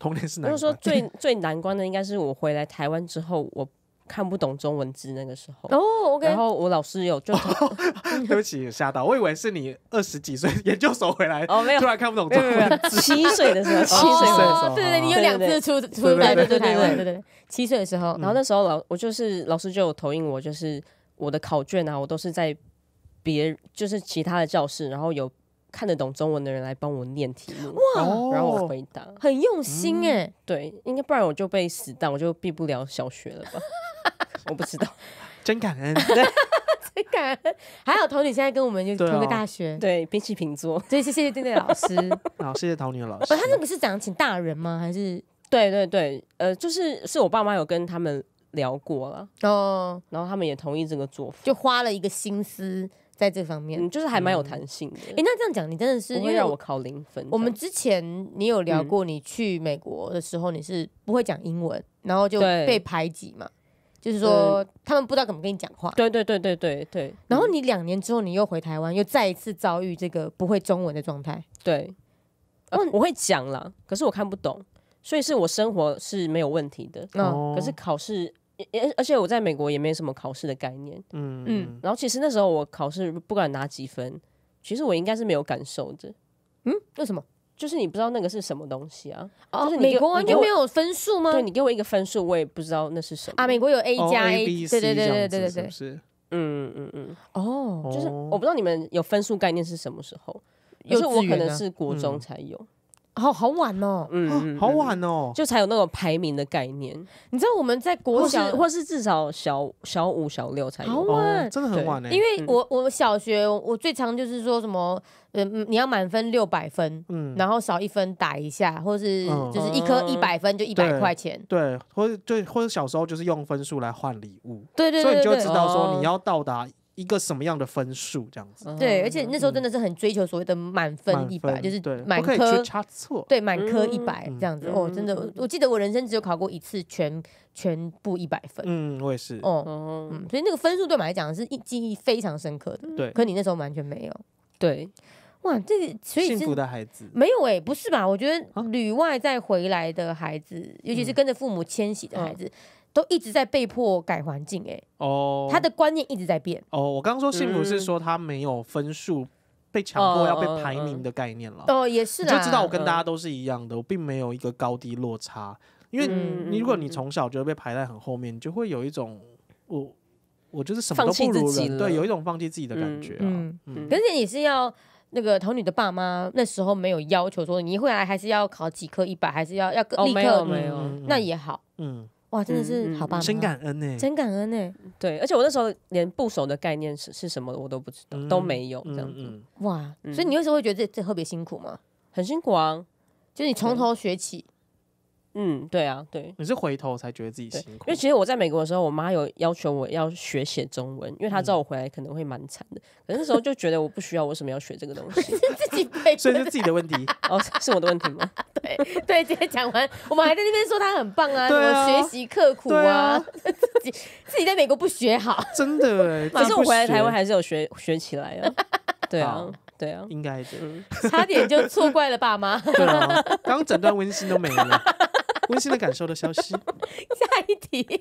Speaker 3: 童年是难关，如果说最 最难关的，应该是我回来台湾之后，我。看不懂中文字那个时
Speaker 2: 候哦，然后我老师有就 对不起吓到，我以为是你二十几岁研究所回来哦没有突然看不懂中文七岁的时候 七岁的时候对对对对
Speaker 3: 对对对对七岁的时候然后那时候老我就是老师就有投影我就是我的考卷啊我都是在别就是其他的教室然后有看得懂中文的人来帮我念题目哇然后我回答很用心哎对应该不然我就被死当，我就毕不了小学了吧。我不知道，真感恩 真感恩。还有童女现在跟我们
Speaker 2: 就同个大学，
Speaker 3: 对，平起平坐。所以谢谢丁
Speaker 1: 丁老
Speaker 2: 师，好，谢谢童女老师。他
Speaker 1: 那个是想请大人吗？还是
Speaker 3: 对对对，呃，就是是我爸妈有跟他们聊过了哦，然后他们也同意这个做法，就花了一个心思在这方面，就是还蛮有弹性的。哎，那这样
Speaker 1: 讲，你真的是因为我考零分。我们之前你有聊过，你去美国的时候你是不会讲英文，然后就被排挤嘛。就是说，他们不知道怎么跟你
Speaker 3: 讲话。对对对对对对。
Speaker 1: 然后你两年之后，你又回台湾，又再一次遭遇这个不会中文的状态。
Speaker 3: 对，我会讲了，可是我看不懂，所以是我生活是没有问题的。哦。可是考试，而而且我在美国也没什么考试的概念。
Speaker 4: 嗯嗯。
Speaker 3: 然后其实那时候我考试不管拿几分，其实我应该是没有感受的。嗯？为什么？就是你不知道那个是什么东西啊？就是美国完全没有分数吗？对你给我一个分数，我也不知道那是什么啊。美国有 A 加 A，对对对对对对对，是嗯嗯嗯，哦，就是我不知道你们有分数概念是什么时候，
Speaker 1: 就是我可能是国中才
Speaker 3: 有。好好晚
Speaker 2: 哦，嗯好晚哦，就才
Speaker 3: 有那种排名的概念。你知道我们在国小或是至少小小五小六才，有，真的很晚呢。因为我
Speaker 1: 我小学我最常就是说什么，嗯，你要满分六百分，嗯，然后少一分打一下，或是就是一颗一百分就一百块钱，
Speaker 2: 对，或者对或者小时候就是用分数来换礼物，对对，所以你就知道说你要到达。一个什么样的分数这样子？对，而
Speaker 1: 且那时候真的是很追求所谓的满分一百，就是满科。对，满科一百这样子。哦，真的，我记得我人生只有考过一次全全部一百分。
Speaker 3: 嗯，我也是。
Speaker 1: 哦，所以那个分数对我来讲是一记忆非常深刻的。对，可你那时候完全没有。对，哇，这个所以幸福
Speaker 2: 的孩子没
Speaker 1: 有哎，不是吧？我觉得旅外再回来的孩子，尤其是跟着父母迁徙的孩子。都一直在被迫改环境，哎，
Speaker 2: 哦，他的
Speaker 1: 观念一直在变。哦，
Speaker 2: 我刚说幸福是说他没有分数被强迫要被排名的概念了。哦，也是啊，就知道我跟大家都是一样的，我并没有一个高低落差。因为你如果你从小就被排在很后面，就会有一种我我就是什么都不如人，对，有一种放弃自己的感觉啊。嗯，可
Speaker 1: 是也是要那个童女的爸妈那时候没有要求说你回来还是要考几科一百，还是要要立刻没有，那也好，嗯。哇，真的是好棒，真感恩呢，真感恩呢。
Speaker 3: 对，而且我那时候连部首的概念是是什么，我都不知道，都没有这样子。哇，所以你那时候
Speaker 1: 会觉得这这特别辛苦吗？很辛苦，啊，就是你从头学起。
Speaker 3: 嗯，
Speaker 2: 对啊，对，你是回头才觉得自己辛苦，
Speaker 3: 因为其实我在美国的时候，我妈有要求我要学写中文，因为她知道我回来可能会蛮惨的。可那时候就觉得我不需要，为什么要学这个东西？自己背，所以是自己的问题哦，是我的问题吗？
Speaker 1: 对 对，直接讲完，我们还在那边说他很棒么学习刻苦啊，自己自己在美国不学好，
Speaker 3: 真的，可是我回来台湾还是有学学起来啊。对啊，对啊，应该
Speaker 2: 的，差点就
Speaker 1: 错怪了爸妈。对啊，
Speaker 2: 刚整段温馨都没了。温馨的感受的消息。下一题，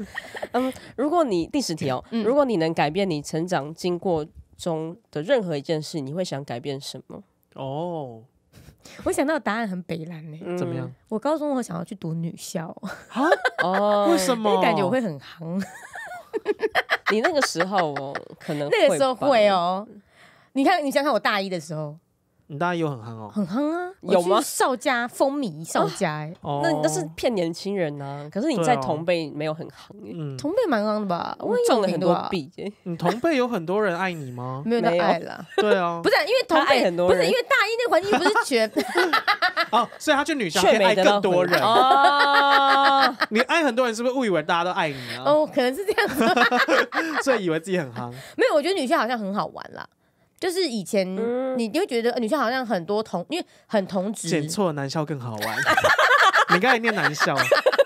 Speaker 3: 嗯，如果你第十题哦，如果你能改变你成长经过中的任何一件事，你会想改变什么？哦，我想到答案很北蓝
Speaker 4: 诶。
Speaker 1: 怎么样？我高中我想要去读女校啊？
Speaker 3: 哦，为什么？感觉我会很行。你那个时候哦，可能那个时候会
Speaker 1: 哦。你看，你想想我大一的时候。
Speaker 2: 你大概有很憨哦，很
Speaker 1: 憨啊，有吗？少家风靡少
Speaker 3: 家，
Speaker 2: 那那是
Speaker 3: 骗年轻人啊。可是你在同辈没有很憨，嗯，同辈蛮憨的吧？中了很多弊。
Speaker 2: 你同辈有很多人爱你吗？没有那爱了，对啊，不是
Speaker 1: 因为同辈很多，不是因为大一那环境不是全
Speaker 2: 哦，所以他去女校会爱更多人哦。你爱很多人是不是误以为大家都爱你啊？哦，可能是这样，所以以为自己很憨。
Speaker 1: 没有，我觉得女校好像很好玩啦。就是以前你你会觉得女生好像很多同，因为很同职。剪
Speaker 2: 错，男校更好玩。你刚才念男校，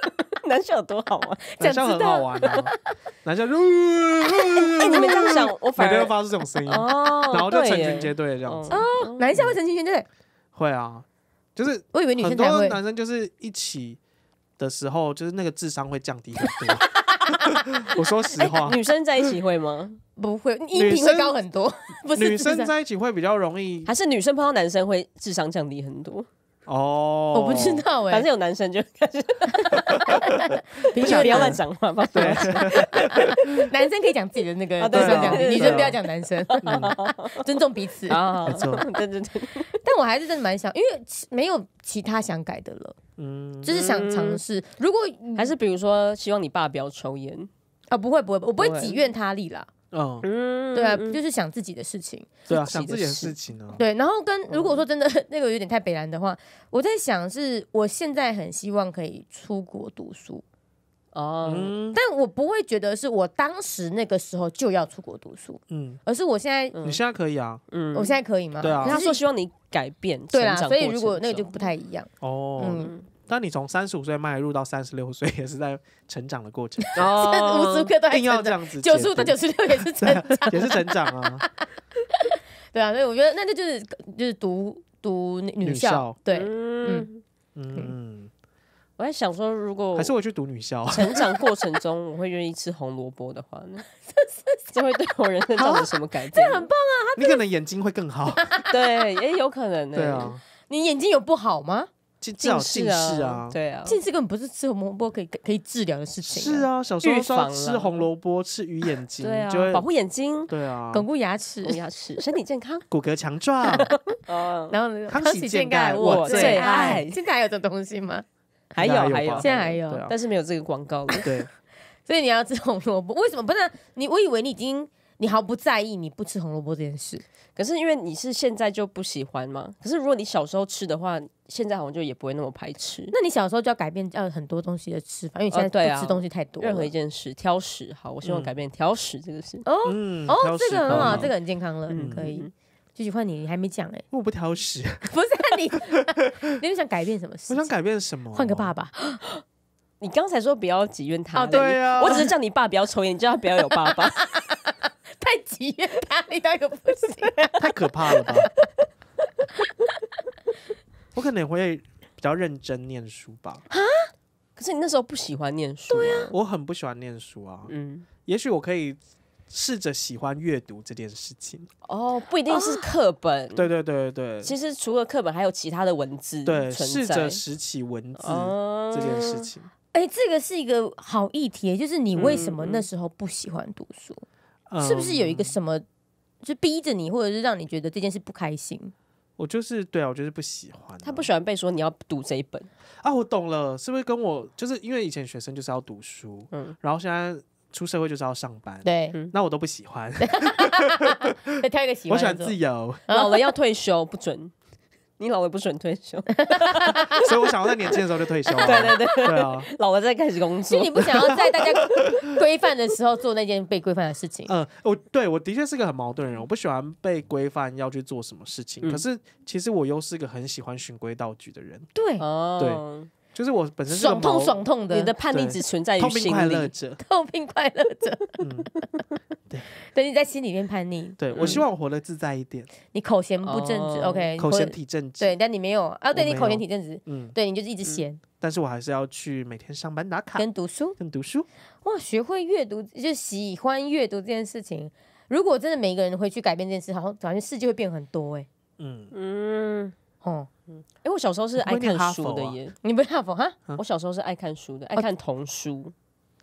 Speaker 3: 男校有多好玩。男校很好玩
Speaker 2: 啊，男校。哎，你们这样想，我反而每天都发出这种声音，然后就成群结队这样子。
Speaker 1: 哦，男校会成群结队？
Speaker 2: 会啊，就是我以为女生，很多男生就是一起的时候，就是那个智商会降低很多。我说实话，女生在一起会吗？不会，音频会高很多。不是，女生在一起会
Speaker 3: 比较容易，还是女生碰到男生会智商降低很多？
Speaker 2: 哦，我不知道哎，反
Speaker 3: 正有男生就，开始，不要乱讲话，对。男生可以讲自己的那个，女生不要讲男生，尊重彼此。
Speaker 1: 没错，对对对。但我还是真的蛮想，因为没有其他想改的了，
Speaker 3: 嗯，就是想尝试。如果还是比如说，希望你爸不要抽烟
Speaker 1: 啊，不会不会，我不会挤怨他力啦。
Speaker 3: 嗯，对啊，
Speaker 1: 就是想自己的事情。对啊，想
Speaker 2: 自
Speaker 3: 己的事情啊。
Speaker 1: 对，然后跟如果说真的那个有点太北兰的话，我在想是我现在很希望可以出国读书哦，但我不会觉得是我当时那个时候就要出国读书，嗯，而是我现在，你
Speaker 2: 现在可以啊，嗯，我现在可以吗？对啊，他说希望你改变，对啊，所以如果
Speaker 1: 那个就不太一样
Speaker 2: 哦。嗯。当你从三十五岁迈入到三十六岁，也是在成长的过程。哦，无数个都要这样子，九十五到
Speaker 1: 九十六也是成长，也是成长啊。对啊，所以我
Speaker 3: 觉得那那就是就是读读女校。对，嗯
Speaker 2: 嗯。
Speaker 3: 我在想说，如果还是
Speaker 2: 回去读女校，成长过程
Speaker 3: 中我会愿意吃红萝卜的话，那这会对我人生造成什么改变？这很棒啊！
Speaker 2: 你可能眼睛会更
Speaker 3: 好。对，也有可能。对啊，你眼睛有不好吗？近视
Speaker 1: 啊，对啊，近视根本不是吃红萝卜可以可以治疗的事情。是啊，小时候吃红
Speaker 2: 萝卜，吃鱼眼睛，对啊，保护眼
Speaker 3: 睛，对啊，巩固牙齿，牙齿身体健康，
Speaker 2: 骨骼强壮，
Speaker 3: 然后，康熙健康，我最爱。现在还有这东西
Speaker 1: 吗？
Speaker 2: 还有，还有，现在还有，但是没
Speaker 1: 有这个广告了。对，所以你要吃红萝卜。
Speaker 3: 为什么？不是你？我以为你已经。你毫不在意你不吃红萝卜这件事，可是因为你是现在就不喜欢吗？可是如果你小时候吃的话，现在好像就也不会那么排斥。
Speaker 1: 那你小时候就要改变要很多东西的吃法，因为现在吃东西太多。任何一
Speaker 3: 件事，挑食好，我希望改变挑食这个事。哦，哦，这个很好，这个很
Speaker 1: 健康了，可以。继续换你，你还没讲哎。我不挑食，不是你，你有想改变什么？事？我想改变什
Speaker 3: 么？换个爸爸。你刚才说不要挤怨他，对啊，我只是叫你爸不要抽烟，你叫他不要有爸爸。太急了，他理个不行，
Speaker 2: 太可怕了吧？我可能会比较认真念书吧。可是你那时候不喜欢念书？对呀，我很不喜欢念书啊。嗯，也许我可以试着喜欢阅读这件事情。
Speaker 3: 哦，不一定是课
Speaker 2: 本。对对对对对。其实
Speaker 3: 除了课本，还有其他的文字。对，试着拾
Speaker 2: 起文字这件事情。
Speaker 1: 哎，这个是一个好议题，就是你为什么那时候不喜欢读书？是不是有一个什么，就逼着你，或者是让你觉得这件事
Speaker 3: 不开心？
Speaker 2: 我就是对啊，我就是不喜欢。他不喜欢被说你要读这一本啊！我懂了，是不是跟我就是因为以前学生就是要读书，嗯，然后现在出社会就是要上班，对，那我都不喜欢。
Speaker 3: 再挑一个喜欢，我喜欢自由。老了要退休不准。你老了不准退休，
Speaker 2: 所以我想要在年轻的时候就退休。对对对，对啊，
Speaker 3: 老了再开始工作。你不想要在大家规范的时候
Speaker 1: 做那件被规范的事情。嗯，
Speaker 2: 我对我的确是个很矛盾的人，我不喜欢被规范要去做什么事情，可是其实我又是个很喜欢循规蹈矩的人。对，
Speaker 1: 对。
Speaker 2: 就是我本身爽痛爽痛的，你的叛逆只存在于心里，痛并快乐着，
Speaker 1: 痛并快乐着。对，等你在心里面叛逆。对我希望我
Speaker 2: 活得自在一点。你口嫌不正直，OK？口嫌体正直，对，
Speaker 1: 但你没有啊？对你口嫌体正直，嗯，对你就是一直闲。
Speaker 2: 但是我还是要去每天上班打卡，跟读书，跟读书。
Speaker 1: 哇，学会阅读，就喜欢阅读这件事情。如果真的每一个人会去改变这件事，好像感觉世界会变很
Speaker 3: 多，哎，嗯嗯。哦，嗯，哎，我小时候是爱看书的耶。你不要否哈？我小时候是爱看书的，爱看童书。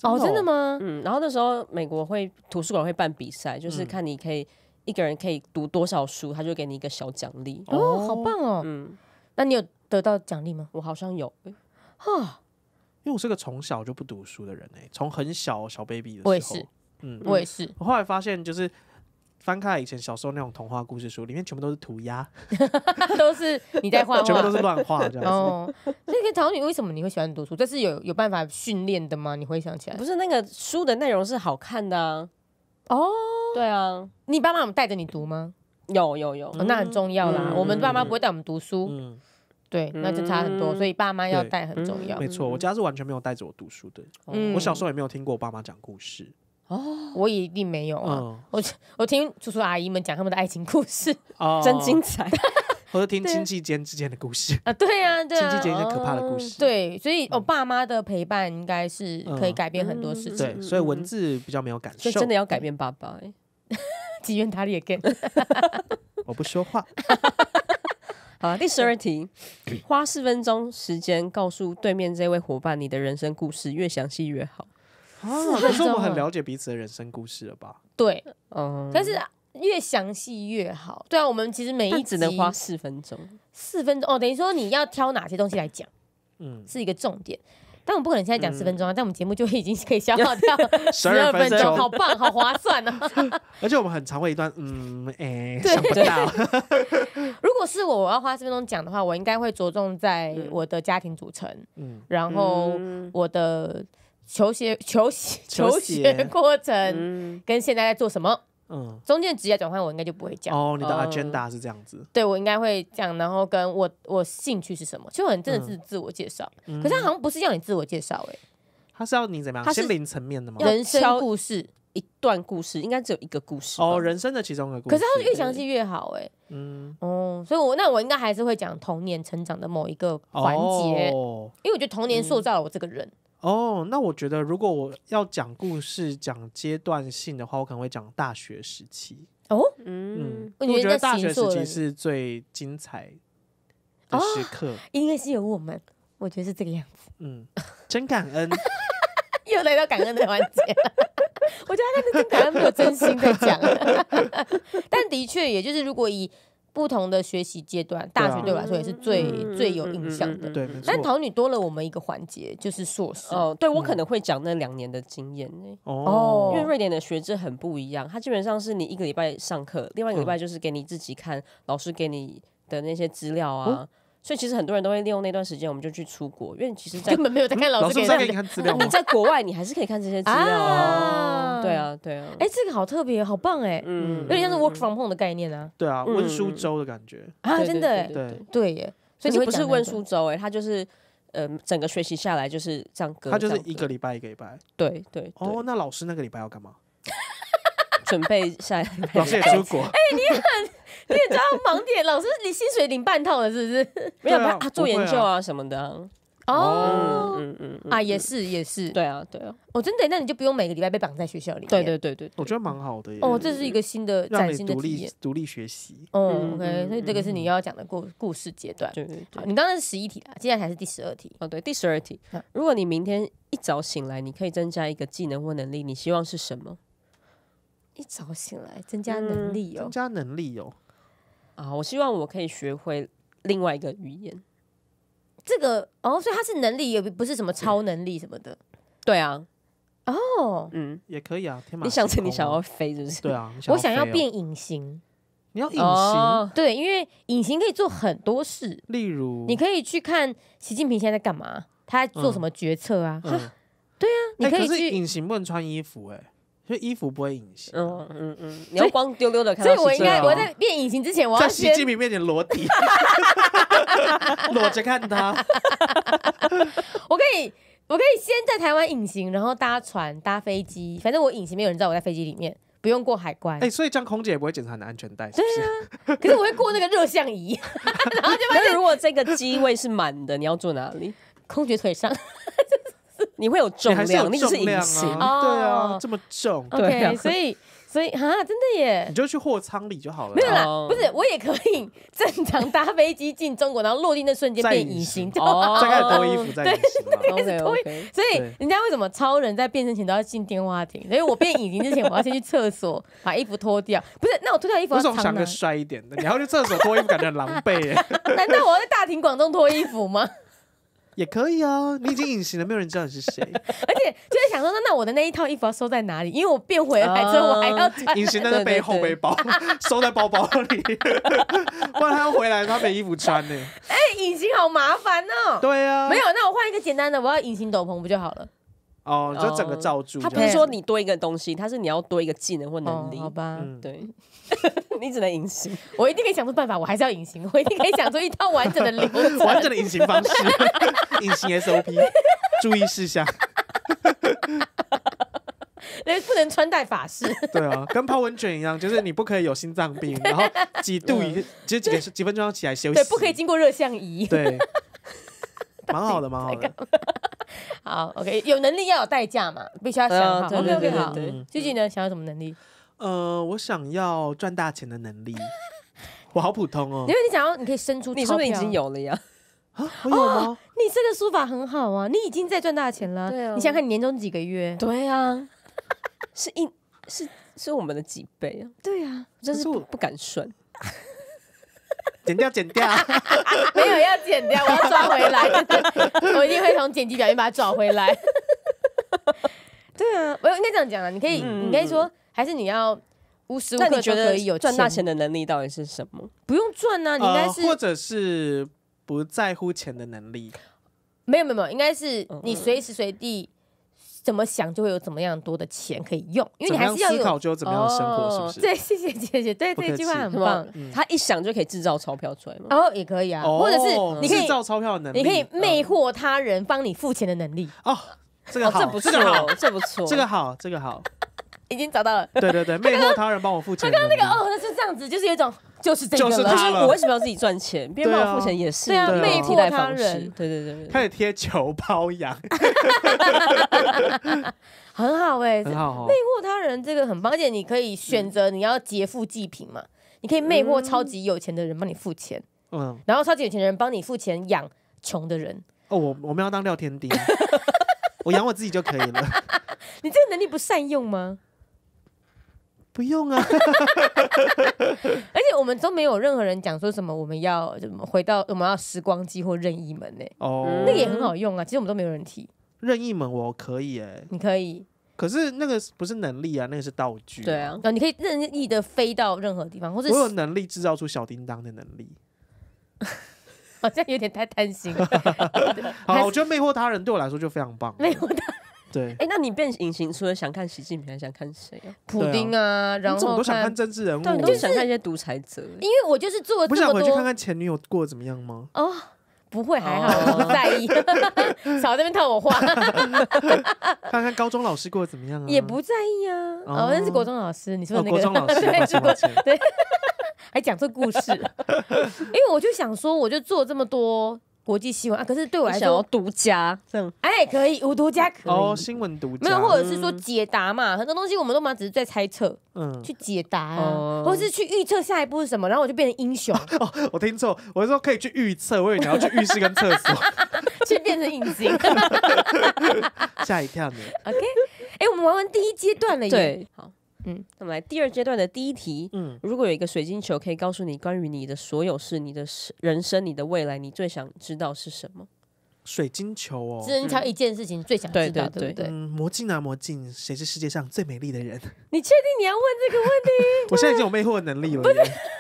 Speaker 3: 哦，真的吗？嗯，然后那时候美国会图书馆会办比赛，就是看你可以一个人可以读多少书，他就给你
Speaker 2: 一个小奖励。哦，好棒
Speaker 1: 哦。嗯，那你有得到奖励吗？我好像有。
Speaker 2: 哈，因为我是个从小就不读书的人哎，从很小小 baby 的时候，嗯，我也是。我后来发现就是。翻开了以前小时候那种童话故事书，里面全部都是涂鸦，
Speaker 1: 都是你在画，全部都是乱画这样子。所以，唐女，为什么你会喜欢读书？这是有有办法训练的吗？你回想起来，不是那个书的内容是好看的哦。对啊，你爸妈有带着你读吗？有有有，那很重要啦。我们爸妈不会带我们读书，对，那就差很多。所以，爸妈要带很重要。没错，我
Speaker 2: 家是完全没有带着我读书的，我小时候也没有听过我爸妈讲故事。
Speaker 1: 哦，我一定没有啊！我我听叔叔阿姨们讲他们的爱情故事，
Speaker 2: 哦，真精彩！或者听亲戚间之间的故事
Speaker 1: 啊，对啊，亲戚间一些可怕的故事。对，所以我爸妈的陪伴应该是可以改变很多事情。对，所以
Speaker 2: 文字比较没有感受，真的要
Speaker 3: 改变爸爸。机缘他也开，
Speaker 2: 我不说话。
Speaker 3: 好，第十二题，花四分钟时间告诉对面这位伙伴你的人生故事，越详细越好。
Speaker 1: 四我们很了
Speaker 3: 解彼此的人生故事了吧？对，嗯，但是
Speaker 1: 越详细越好。对啊，我们其实每一只能花
Speaker 3: 四分钟，
Speaker 1: 四分钟哦，等于说你要挑哪些东西来讲？嗯，是一个重点。但我们不可能现在讲四分钟啊，但我们节目就已经可以消耗 掉十
Speaker 2: 二分钟，好棒，
Speaker 1: 好划算
Speaker 4: 啊！
Speaker 2: 而且我们很常会一段，嗯，哎，想不到。
Speaker 1: 如果是我，我要花四分钟讲的话，我应该会着重在我的家庭组成，嗯，然后我的。求学、求学、求学过程跟现在在做什么？嗯，中间职业转换我应该就不会讲哦。你的 agenda 是这样子，对我应该会讲，然后跟我我兴趣是什么？其实很真的是自我介绍，可是他好像不是要你自我介绍哎，
Speaker 2: 他是要你怎么样？他是零层面的吗？人生故事，一段故事，应该只有一个故事哦。人生的其中一个故事，可是他越详
Speaker 1: 细越好哎。
Speaker 3: 嗯，
Speaker 2: 哦，
Speaker 1: 所以，我那我应该还是会讲童年成长的某一个环节，因为我觉得童年塑造了我这个人。
Speaker 2: 哦，那我觉得如果我要讲故事讲阶段性的话，我可能会讲大学时期。
Speaker 1: 哦，嗯，我觉得大学时期
Speaker 2: 是最精彩的时刻，
Speaker 1: 因为是有我们，我觉得是这个
Speaker 2: 样子。嗯，真感恩，
Speaker 1: 又来到感恩的环节。我
Speaker 4: 觉得他那个感恩
Speaker 1: 没有真心在讲，但的确也就是如果以。不同的学习阶段，大学对我来说也是最最有印象的。对，但淘女多了我们一个环
Speaker 3: 节，就是硕士。哦，对我可能会讲那两年的经验。哦，因为瑞典的学制很不一样，它基本上是你一个礼拜上课，另外一个礼拜就是给你自己看老师给你的那些资料啊。所以其实很多人都会利用那段时间，我们就去出国。因为其实 根本没有在看老师在看资料。在国外，你还是可以看这些资料。对
Speaker 1: 啊，对啊。哎，这个好特别，好棒哎！嗯，有点像是 work from home 的概念啊。对啊，
Speaker 2: 温书周的感觉啊，真的。对对
Speaker 3: 耶，所以你不是温书周哎，他就是呃，整个学习下来就是这样。他就是一个礼
Speaker 2: 拜一个礼拜。对对。哦，那老师那个礼拜要干嘛？
Speaker 3: 准备下老师也出国。哎，你很。你知道
Speaker 1: 盲点老师，你薪水领半套了是不是？没有他做研究啊
Speaker 3: 什么的
Speaker 1: 哦，
Speaker 2: 嗯嗯啊，也
Speaker 1: 是也是，对啊对啊。哦，真的，那你就不用每个礼拜被绑在学校里。对对
Speaker 2: 对对，我觉得蛮好的。哦，这是一
Speaker 1: 个新的，新的独立
Speaker 2: 独立学习。嗯，OK，
Speaker 3: 所以这个是你要讲的故故事阶段。对对对，你刚刚是十一题啦，今天才是第十二题哦，对，第十二题，如果你明天一早醒来，你可以增加一个技能或能力，你希望是什么？一早醒来增加能力哦，增加能力哦。啊，我希望我可以学会另外一个语言。这个哦，所以它是
Speaker 1: 能力，也不是什么超能力什么的。
Speaker 3: 对啊。哦，嗯，也可以啊。天你想成你想要飞，是不是？对啊，我想要变
Speaker 1: 隐形。你要隐形？对，因为隐形可以做很多事，例如你可以去看习近平现在在干嘛，
Speaker 2: 他在做什么
Speaker 1: 决策啊？
Speaker 2: 对啊，你可以去。隐形不能穿衣服哎。所以衣服不会隐形。嗯嗯嗯，你要光丢丢的看。所以我应该，我在
Speaker 1: 变隐形之前，我要在习近平
Speaker 2: 面前裸体。裸着看他。我
Speaker 1: 可以，我可以先在台湾隐形，然后搭船、搭飞机，反正我隐形，没有人
Speaker 3: 知道我在飞机里面，不
Speaker 2: 用过海关。哎，所以这样空姐也不会检查你的安全带，是
Speaker 3: 不是？可是我会过那个热像仪，然后就发现。是如果这个机位是满的，你要坐哪里？空姐腿上。你会有重量，那是隐形。对啊，
Speaker 2: 这么重。对，所以
Speaker 1: 所以啊，真的耶，
Speaker 2: 你就去货仓里就好了。没有啦，不是
Speaker 1: 我也可以正常搭飞机进中国，然后落地那瞬间变隐
Speaker 2: 形，就大始脱衣服再隐形
Speaker 1: 那是 所以人家为什么超人在变身前都要进电话亭？因为我变隐形之前，我要先去厕所把衣服脱掉。不是，那我脱掉衣服，我想个
Speaker 2: 帅一点的。你要去厕所脱衣服，感觉狼狈。
Speaker 1: 难道我要在大庭广众脱衣服吗？
Speaker 2: 也可以啊，你已经隐形了，没有人知道你是谁。
Speaker 1: 而且就在想说，那那我的那一套衣服要收在哪里？因为我变回来之后，我还要 隐形在背后背
Speaker 2: 包，收在包包里。不然他要回来他没衣服穿呢。
Speaker 1: 哎，隐形好麻烦哦。对啊，没有，那我换一个简单的，我要隐形斗篷不就好了？
Speaker 2: 哦，就整个罩住。他不是说
Speaker 3: 你多一个东西，他是你要多一个技能或能力。好吧，对 你只能隐形，我一定可以想
Speaker 1: 出办法。
Speaker 2: 我还是要隐形，
Speaker 1: 我一定可以想出一套完整的零，
Speaker 2: 完整的隐形方式，隐形 SOP 注意事项。
Speaker 1: 人不能穿戴法式。
Speaker 2: 对啊，跟泡温泉一样，就是你不可以有心脏病，然后几度以其实几几分钟要起来休息，对，不可以
Speaker 1: 经过热像仪，对，
Speaker 2: 蛮好的，蛮好的。
Speaker 1: 好，OK，有能力要有代价嘛，必须要想好。对对对对对。最近
Speaker 2: 呢，想要什么能力？呃，我想要赚大钱的能力。我好普通哦。因为你
Speaker 1: 想要，你可以伸出。你说是已经
Speaker 2: 有了呀？
Speaker 1: 啊，我有吗？你这个书法很好啊，你已经在赚大钱了。对啊。你想想看，年终几个月？对啊。是，一，
Speaker 3: 是，是我们的几倍啊？对啊，真是不不敢算。剪掉，剪掉，没有
Speaker 1: 要剪掉，我要抓回来，我一定会从剪辑表面把它抓回来。对啊，我应该这样讲啊，你可以，你可以说，还是你要无时无刻都可以有赚大钱
Speaker 3: 的能力，到底是什么？
Speaker 1: 不用赚啊，
Speaker 2: 应该是或者是不在乎钱的能力。
Speaker 1: 没有，没有，没有，应该是你随时随地。怎么想就会有怎么样多的钱可以用，因为你还是要有怎么样生活，是不是？对，谢谢姐姐，对，这句话很棒。他一想就可以
Speaker 3: 制造钞票出来吗？哦，
Speaker 1: 也可以啊，或者
Speaker 2: 是你可以制造钞票的能，力，你可以
Speaker 1: 魅惑他人帮你付钱的能力。哦，这个这不错，
Speaker 2: 这不错，这个好，这个好，
Speaker 1: 已经找到了。
Speaker 2: 对对对，魅惑他人帮我付钱。他刚刚那个哦，
Speaker 1: 那是这样子，就是有一种。就是就是，他
Speaker 3: 我为什么要自己赚钱？别人帮我付钱也是对啊，魅惑他人，
Speaker 2: 对对对，开始贴球包养，
Speaker 3: 很好哎，
Speaker 2: 很好，魅惑
Speaker 3: 他
Speaker 1: 人这个很方便，你可以选择你要劫富济贫嘛，你可以魅惑超级有钱的人帮你付钱，嗯，然后超级有钱的人帮你付钱养穷的人。
Speaker 2: 哦，我我们要当廖天丁，我养我自己就可以了。
Speaker 1: 你这个能力不善用吗？不用啊。都没有任何人讲说什么我们要怎么回到我们要时光机或任意门呢？哦，那也很好用啊。其
Speaker 2: 实我们都没有人提任意门，我可以哎，你可以。可是那个不是能力啊，那个是道具。对啊，
Speaker 1: 你可以任意的飞到任何地方，或者我有
Speaker 2: 能力制造出小叮当的能力，
Speaker 3: 好像有点太贪心。好，我觉
Speaker 2: 得魅惑他人对我来说就非常棒，魅惑他。对，
Speaker 3: 哎，那你变隐形除了想看习近平，还想看谁啊？
Speaker 1: 普丁啊，然后我都想看
Speaker 2: 政治人物，我都想看一些独裁者。因
Speaker 1: 为我就是做不想回去看看
Speaker 2: 前女友过得怎么样吗？
Speaker 1: 哦，不会，还好，不在意。少在那边套我话，
Speaker 2: 看看高中老师过得怎么样啊？
Speaker 1: 也不在意啊。哦，那是国中老师，你说那个老师，对，对，还讲这故事。因为我就想说，我就做这么多。国际新闻啊，可是对我来说，想要独家，这样，哎，可以无独家可以哦，新
Speaker 2: 闻独家，没有，或者是说
Speaker 1: 解答嘛，很多东西我们都蛮只是在猜测，嗯，去解答啊，或是去预测下一步是什么，然后我就变成英雄
Speaker 2: 哦。我听错，我是说可以去预测，我以为你要去浴室跟厕所，
Speaker 1: 去变成隐形，吓一跳呢。OK，哎，我们玩完第一阶段了，对，
Speaker 3: 好。嗯，那么来第二阶段的第一题，嗯，如果有一个水晶球可以告诉你关于你的所有事，你的人生，你的未来，你最想知道是什么？
Speaker 2: 水晶球哦，只能挑一件事情，最想知道对不对？魔镜啊，魔镜，谁是世界上最美丽的人？
Speaker 1: 你确定你要问这个问题？我现在已经
Speaker 2: 有魅惑能力了，不是？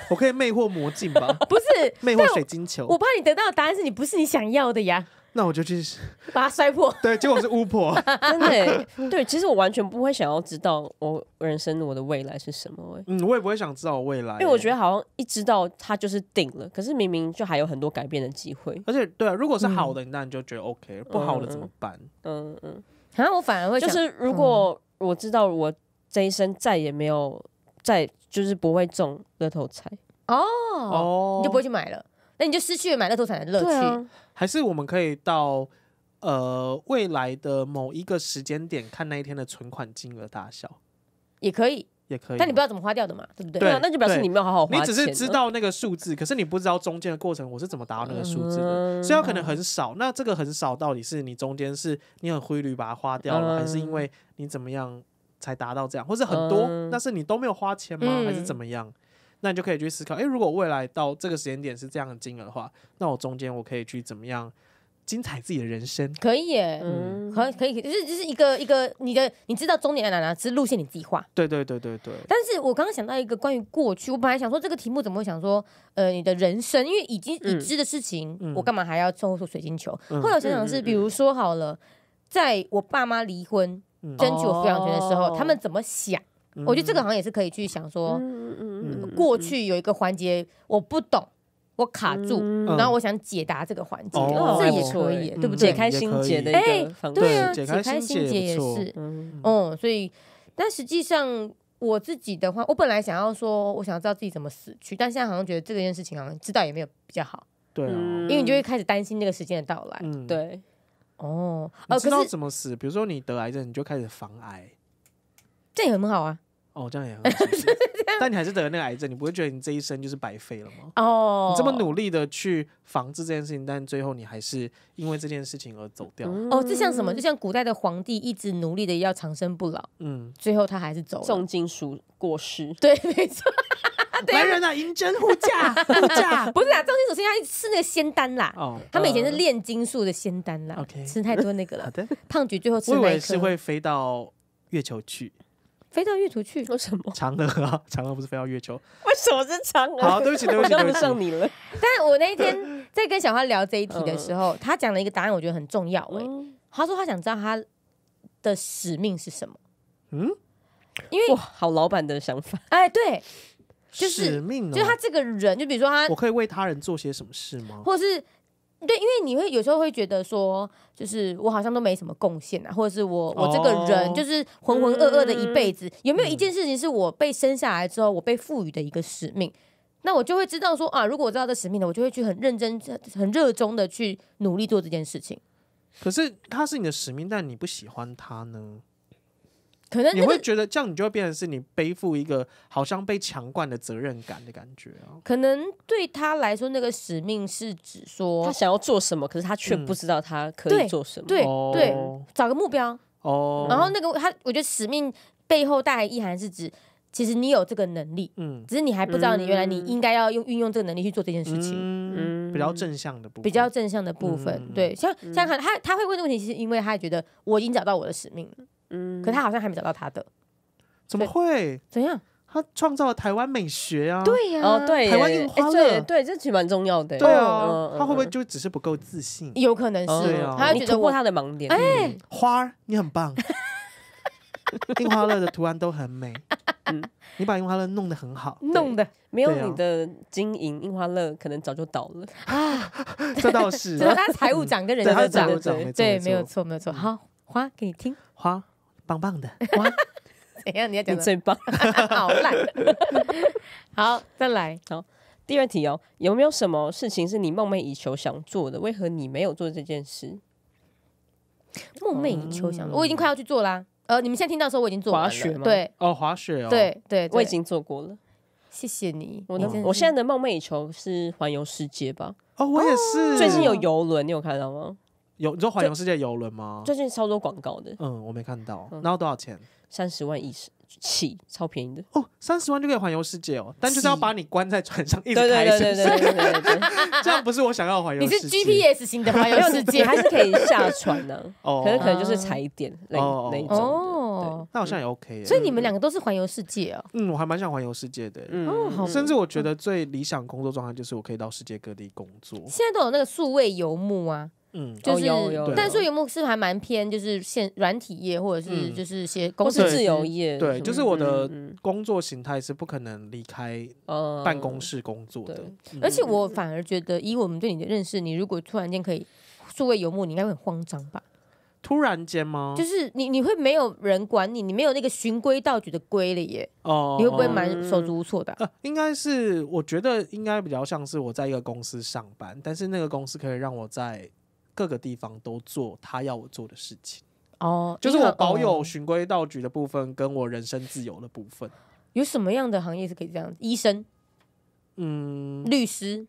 Speaker 2: 我可以魅惑魔镜吧？不是魅惑水晶球，我怕
Speaker 3: 你得到的答案是你不是你想要的呀。那我就去 把它摔破。
Speaker 2: 对，结果是巫婆。真的，
Speaker 3: 对，其实我完全不会想要知道我人生我的未来是什么。嗯，我也不会想知道我未来，因为我觉得好像一知道它就是定了。可是明明就还有很多改变的机会。而且，对啊，如果是好的，那你就觉得 OK；，不好的怎么办？嗯嗯。啊，我反而会就是，如果我知道我这一生再也没有再就是不会种乐头菜哦哦，你就不会去
Speaker 1: 买了。那你就失去了买乐透彩的乐
Speaker 2: 趣。还是我们可以到呃未来的某一个时间点看那一天的存款金额大小，也可以，也可以。但你不知道怎
Speaker 1: 么花掉的嘛，对不对？对，那就表示你没有好好，你只是知道
Speaker 2: 那个数字，可是你不知道中间的过程，我是怎么达到那个数字的。虽然可能很少，那这个很少到底是你中间是你很灰驴把它花掉了，还是因为你怎么样才达到这样？或者很多，那是你都没有花钱吗？还是怎么样？那你就可以去思考，哎，如果未来到这个时间点是这样的金额的话，那我中间我可以去怎么样精彩自己的人生？可
Speaker 1: 以，耶，嗯，可以可以，就是就是一个一个你的，你知道终点在哪，只是路线你自己画。
Speaker 2: 对对对对对。但
Speaker 1: 是我刚刚想到一个关于过去，我本来想说这个题目怎么会想说，呃，你的人生，因为已经已知的事情，我干嘛还要合出水晶球？后来想想是，比如说好了，在我爸妈离婚、争取我抚养权的时候，他们怎么想？我觉得这个好像也是可以去想说，过去有一个环节我不懂，我卡住，然后我想解答这个环节，这也可以，对不对？解开心结的，个对啊，解开心结也是，嗯，所以，但实际上我自己的话，我本来想要说，我想要知道自己怎么死去，但现在好像觉得这件事情好像知道也没有比较好，对，因为你就会开始担心那个时间的到来，对，哦，
Speaker 2: 你知道怎么死？比如说你得癌症，你就开始防癌。
Speaker 1: 这样也很好啊！
Speaker 2: 哦，这样也，很好。但你还是得了那个癌症，你不会觉得你这一生就是白费了吗？哦，你这么努力的去防治这件事情，但最后你还是因为这件事情而走掉。哦，这像什么？就像
Speaker 1: 古代的皇帝一直努力的要长生不老，嗯，最后他还是走。
Speaker 3: 重金属过世，对，没错。
Speaker 2: 来 人啊，银针
Speaker 3: 护驾！护驾不
Speaker 1: 是啊，重金属现在吃那个仙丹啦。哦，他们以前是炼金术的仙丹啦。OK，吃太多那个了。好的，胖菊最后吃那颗是会
Speaker 2: 飞到月球去。飞到月球去说什么？嫦 娥啊，嫦娥不是飞到月球？
Speaker 1: 为什么是嫦娥？好，对不起，对不起，对不上你了。但我那一天在跟小花聊这一题的时候，他讲了一个答案，我觉得很重要。哎，他说他想知道他的使命是什么？
Speaker 3: 嗯，因为好老板的想法。
Speaker 1: 哎，对，就是使命。就他这个人，就比如说他，我可
Speaker 3: 以
Speaker 2: 为他人做些什么事吗？
Speaker 1: 或是？对，因为你会有时候会觉得说，就是我好像都没什么贡献啊，或者是我我这个人就是浑浑噩噩的一辈子，有没有一件事情是我被生下来之后我被赋予的一个使命？那我就会知道说啊，如果我知道这使命的，我就会去很认真、很热衷的去努力做这件事情。
Speaker 2: 可是它是你的使命，但你不喜欢它呢？可能、你会觉得这样，你就会变成是你背负一个好像被强灌的责任感的感觉
Speaker 1: 可能对他
Speaker 3: 来说，那个使命是指说他想要做什么，可是他却
Speaker 2: 不知道他可以做什么。
Speaker 3: 对对，
Speaker 1: 找个目标
Speaker 3: 哦。然后那
Speaker 1: 个他，我觉得使命背后大概意涵是指，其实你有这个能力，嗯，只是你还不知道你原来你应该要用运用这个能力去做这
Speaker 2: 件事情。嗯，比较正向的部，分，比
Speaker 1: 较正向的部分，对。像像他他会问这个问题，是因为他觉得我已经找到我的使命了。嗯，可他好像还没找到他的，
Speaker 2: 怎么会？怎样？他创造了台湾美学啊！对呀，哦对，台湾印花乐，
Speaker 3: 对，这其实蛮重要的。对啊，
Speaker 2: 他会不会就只是不够自信？有可能是，对啊，觉得过他的盲点。哎，花，儿，你很棒。印花乐的图案都很美，嗯，你把印花乐弄得很好，弄的没有你
Speaker 3: 的经营，印花乐可能早就倒了啊。这倒是，怎 么他财务长跟人事长？对，没有错，没有错。好，花给你听，花。棒棒的，哇，怎样？你要讲最棒，好烂，好，再来，好，第二题哦，有没有什么事情是你梦寐以求想做的？为何你没有做这件事？
Speaker 1: 梦寐以求想，我已经快要去做啦。呃，你们现在听到的时候，我已经做滑雪吗？对，哦，滑雪，哦，对对，我已经
Speaker 3: 做过了。谢谢你，我我现在的梦寐以求是环游世界吧？哦，我也是，最近有游轮，你有看到吗？有你知道环游世界游轮吗？最近超多广告的。嗯，我没看到。然后多少钱？三十万一十起，
Speaker 2: 超便宜的哦。三十万就可以环游世界哦，但就是要把你关在船上一直开心。这样不是我想要环游。你是 GPS
Speaker 1: 型的环游世界，还是可以
Speaker 2: 下船的？哦，可是可能就是踩点那那种。
Speaker 1: 哦，那好像也
Speaker 2: OK。所以你们
Speaker 1: 两个都是环游世界啊？
Speaker 2: 嗯，我还蛮想环游世界的。嗯，甚至我觉得最理想工作状态就是我可以到世界各地工作。现在
Speaker 1: 都有那个数位游牧啊。嗯，就是，但是游牧是还蛮偏，就是现软体业或者是就是些公司自由业，对，就是我的
Speaker 2: 工作形态是不可能离开呃办公室工作的。而且我反
Speaker 1: 而觉得，以我们对你的认识，你如果突然间可以数为游牧，你应该会很慌张吧？
Speaker 2: 突然间吗？就是
Speaker 1: 你你会没有人管你，你没有那个循规蹈矩的规了耶。哦，你会不会蛮手足
Speaker 2: 无措的？应该是，我觉得应该比较像是我在一个公司上班，但是那个公司可以让我在。各个地方都做他要我做的事情
Speaker 4: 哦，
Speaker 1: 就是我保有
Speaker 2: 循规蹈矩的部分，跟我人生自由的部分。
Speaker 1: 有什么样的行业是可以这样？医生，
Speaker 2: 嗯，律师，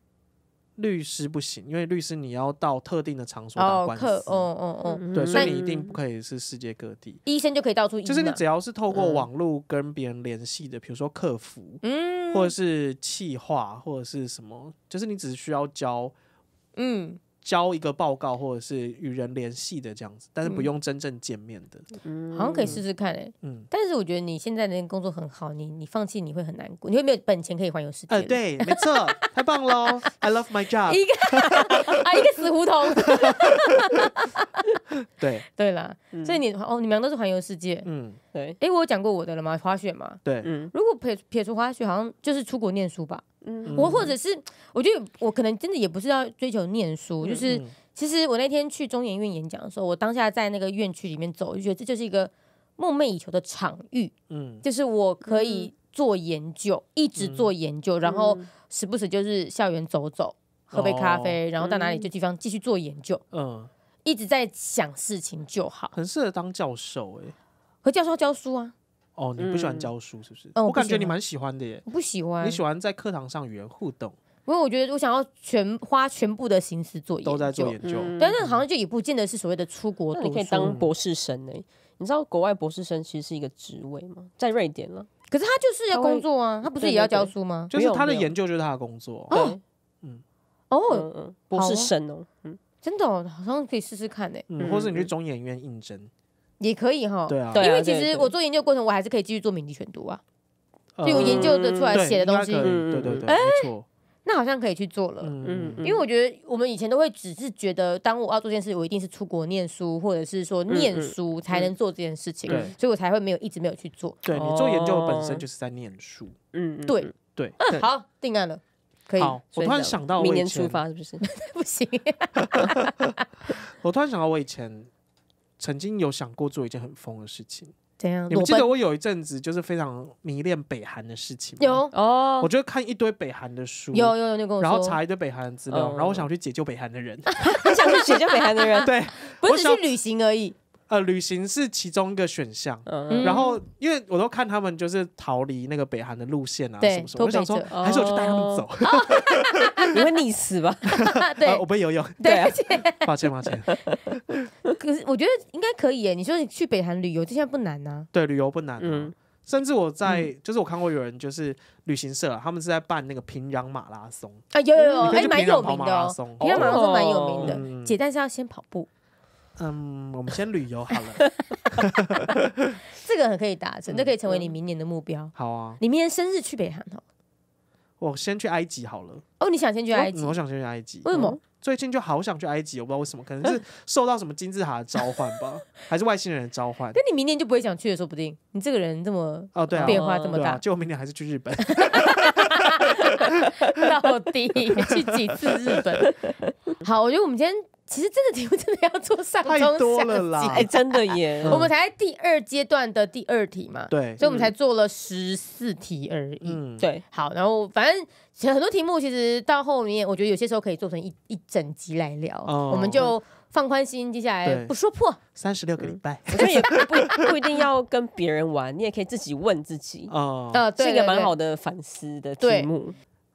Speaker 2: 律师不行，因为律师你要到特定的场所打官司，哦哦哦，对，所以你一定不可以是世界各地。医生就可以到处，就是你只要是透过网络跟别人联系的，比如说客服，嗯，或者是气话，或者是什么，就是你只需要交，嗯。交一个报告，或者是与人联系的这样子，但是不用真正见面的，好像可以试试看诶。嗯，
Speaker 1: 但是我觉得你现在那工作很好，你你放弃你会很难过。你会没有本钱可以环游世界？呃，对，没错，太棒喽
Speaker 2: ！I love my job。一
Speaker 1: 个 啊，一个死胡同。对对啦。所以你哦，你们都是环游世界。嗯，对。哎，我讲过我的了吗？滑雪嘛。对。如果撇撇除滑雪，好像就是出国念书吧。嗯，我或者是我觉得我可能真的也不是要追求念书，就是其实我那天去中研院演讲的时候，我当下在那个院区里面走，就觉得这就是一个梦寐以求的场域，嗯，就是我可以做研究，一直做研究，然后时不时就是校园走走，喝杯咖啡，然后到哪里就地方继续做研究，嗯，一直在想
Speaker 2: 事情就好，很适合当教授哎，
Speaker 1: 和教授教书啊。
Speaker 2: 哦，你不喜欢教书是不是？嗯，我感觉你蛮喜欢的耶。我不喜欢。你喜欢在课堂上与人互动，
Speaker 1: 因为我觉得我想要全花全部的心思做研究。都在做研究，但是好像就也不见得是所谓的出国。
Speaker 3: 那你可以当博士生诶，你知道国外博士生其实是一个职位吗？在瑞典了，
Speaker 1: 可是他就是要工作啊，他不是也要教书吗？就是他的
Speaker 2: 研究就是他的工作。哦，
Speaker 1: 嗯，哦，博士生哦，嗯，真的好像可以试试看诶，或是你去
Speaker 2: 中研院应征。
Speaker 1: 也可以哈，对啊，因为其实我做研究过程，我还是可以继续做名利选读啊，就我研究的出来写的东西，对对对，没错，那好像可以去做
Speaker 4: 了，嗯因为我
Speaker 1: 觉得我们以前都会只是觉得，当我要做这件事，我一定是出国念书，或者是说念书才能做这件事情，所以我才会没有一直没有去做。对你做研究
Speaker 2: 本身就是在念书，嗯对对，嗯，好，定案了，可以。我突然想到，明年出发是不是？不行，我突然想到我以前。曾经有想过做一件很疯的事情，你们记得我有一阵子就是非常迷恋北韩的事情吗？有哦，我就看一堆北韩的书，有有有，然后查一堆北韩的资料，然后我想去解救北韩的人，你 想去解救北韩的人，对，不是去旅行而已。呃，旅行是其中一个选项。然后因为我都看他们就是逃离那个北韩的路线啊，什么什么，我就想说，还是我就带他们走，你会溺死吧？
Speaker 1: 对，我
Speaker 2: 不游泳。对，抱歉，抱歉。
Speaker 4: 可
Speaker 1: 是我觉得应该可以耶。你说去北韩旅游，这些不难啊？
Speaker 2: 对，旅游不难。嗯，甚至我在就是我看过有人就是旅行社，他们是在办那个平壤马拉松
Speaker 1: 啊，有有有，还蛮有名的哦。平壤马拉松蛮有名的，姐但是要先跑步。
Speaker 2: 嗯，我们先旅游好了。
Speaker 1: 这个很可以达成，就可以成为你明年的目
Speaker 2: 标。好啊，你
Speaker 1: 明年生日去北韩哦。
Speaker 2: 我先去埃及好了。
Speaker 1: 哦，你想先去埃及？我想
Speaker 2: 先去埃及。为什么？最近就好想去埃及，我不知道为什么，可能是 受到什么金字塔的召唤吧，还是外星人的召唤？但
Speaker 1: 你明年就不会想去的，说不定你这个人这么哦，对啊，变化这么大，
Speaker 2: 就明年还是去日本。
Speaker 1: 到底去几次日本？好，我觉得我们今天其实真的题目真的要做上中下集，
Speaker 3: 真的耶！我们
Speaker 1: 才第二阶段的第二题嘛，对，所以我们才做了十四题而已。对，好，然后反正很多题目其实到后面，我觉得有些时候可以做成一一整集来聊。我们就放宽心，接下来不说破。
Speaker 2: 三十六个礼拜，我觉得也
Speaker 3: 不不一定要跟别人玩，你也可以自己问自己
Speaker 2: 哦，呃，是一个蛮好的反思的题目。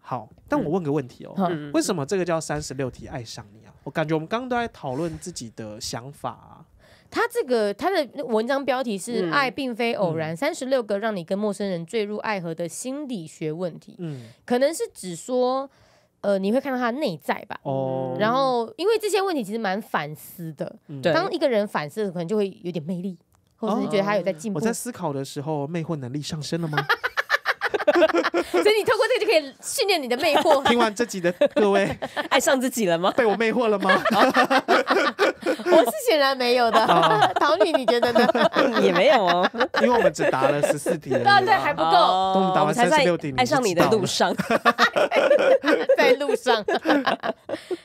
Speaker 2: 好，但我问个问题哦，为什么这个叫三十六题爱上你啊？我感觉我们刚刚都在讨论自己的想法啊。
Speaker 1: 他这个他的文章标题是“爱并非偶然：三十六个让你跟陌生人坠入爱河的心理学问题”。嗯，可能是只说，呃，你会看到他内在吧。哦。然后，因为这些问题其实蛮反思的。嗯、当一个人反思，可能就会有点魅力，或者是觉得他有在进步。我在思
Speaker 2: 考的时候，魅惑能力上升了吗？
Speaker 1: 所以你透过这就可以训练你的魅惑。听
Speaker 2: 完这集的
Speaker 3: 各位，爱上自己了吗？被我魅惑了吗？
Speaker 1: 我是显然没有
Speaker 3: 的。桃米，你觉得呢？也没有，哦，因为我们只答了十四题。对对，还不够。我们答完三十六题。爱上你的路上，在路上。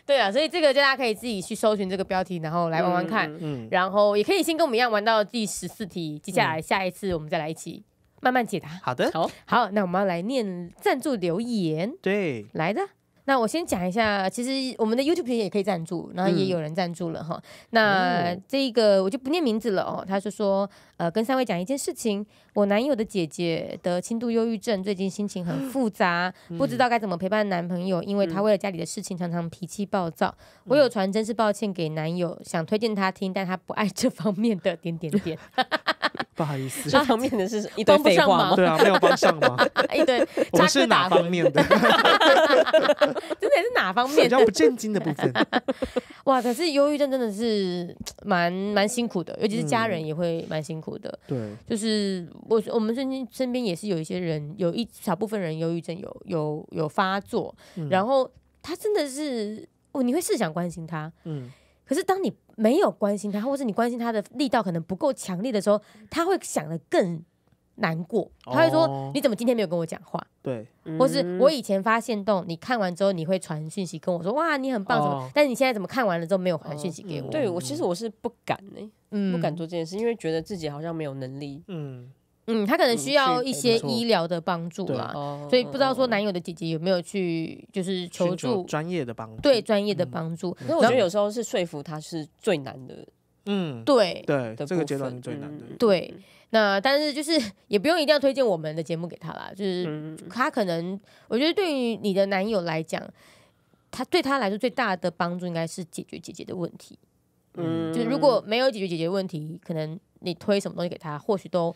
Speaker 1: 对啊，所以这个大家可以自己去搜寻这个标题，然后来玩玩看。嗯。然后也可以先跟我们一样玩到第十四题，接下来下一次我们再来一起。慢慢解答。好的，好，好，那我们要来念赞助留言。对，来的。那我先讲一下，其实我们的 YouTube 频也可以赞助，然后也有人赞助了哈。那这一个我就不念名字了哦。他是说，呃，跟三位讲一件事情，我男友的姐姐得轻度忧郁症，最近心情很复杂，不知道该怎么陪伴男朋友，因为他为了家里的事情常常脾气暴躁。我有传真，是抱歉给男友，想推荐他听，但他不爱
Speaker 3: 这方面的点点点。
Speaker 2: 不好意思，方面的是你帮废话吗？对啊，
Speaker 3: 没有 方向
Speaker 4: 吗？一对，我是哪方面的？真的
Speaker 1: 是哪方面？比较不正经的部分。哇，可是忧郁症真的是蛮蛮辛苦的，尤其是家人也会蛮辛苦的。对，就是我我们身边身边也是有一些人，有一小部分人忧郁症有有有发作，然后他真的是，哦，你会是想关心他，嗯，可是当你。没有关心他，或是你关心他的力道可能不够强烈的时候，他会想的更难过。他会说：“你怎么今天没有跟我讲话？”
Speaker 4: 对，或是我以
Speaker 1: 前发现动，你看完之后你会传讯息跟我说：“哇，你很棒。”什么？但是你现在怎么看完了之后没有传讯息给我？对我其实我是不敢哎，
Speaker 3: 不敢做这件事，因为觉得自己好像没有能力。嗯。嗯，他可能需要一些
Speaker 1: 医疗的帮助啦，所以不知道说男友的姐姐有没有去就是求助专业的帮助，对专业的帮助。那、为我觉得有时候是说服
Speaker 3: 他是最难的，
Speaker 4: 嗯，
Speaker 1: 对
Speaker 2: 对，这个阶段最难的。
Speaker 1: 对，那但是就是也不用一定要推荐我们的节目给他啦，就是他可能我觉得对于你的男友来讲，他对他来说最大的帮助应该是解决姐姐的问题，
Speaker 4: 嗯，就如果
Speaker 1: 没有解决姐姐问题，可能你推什么东西给他，或许都。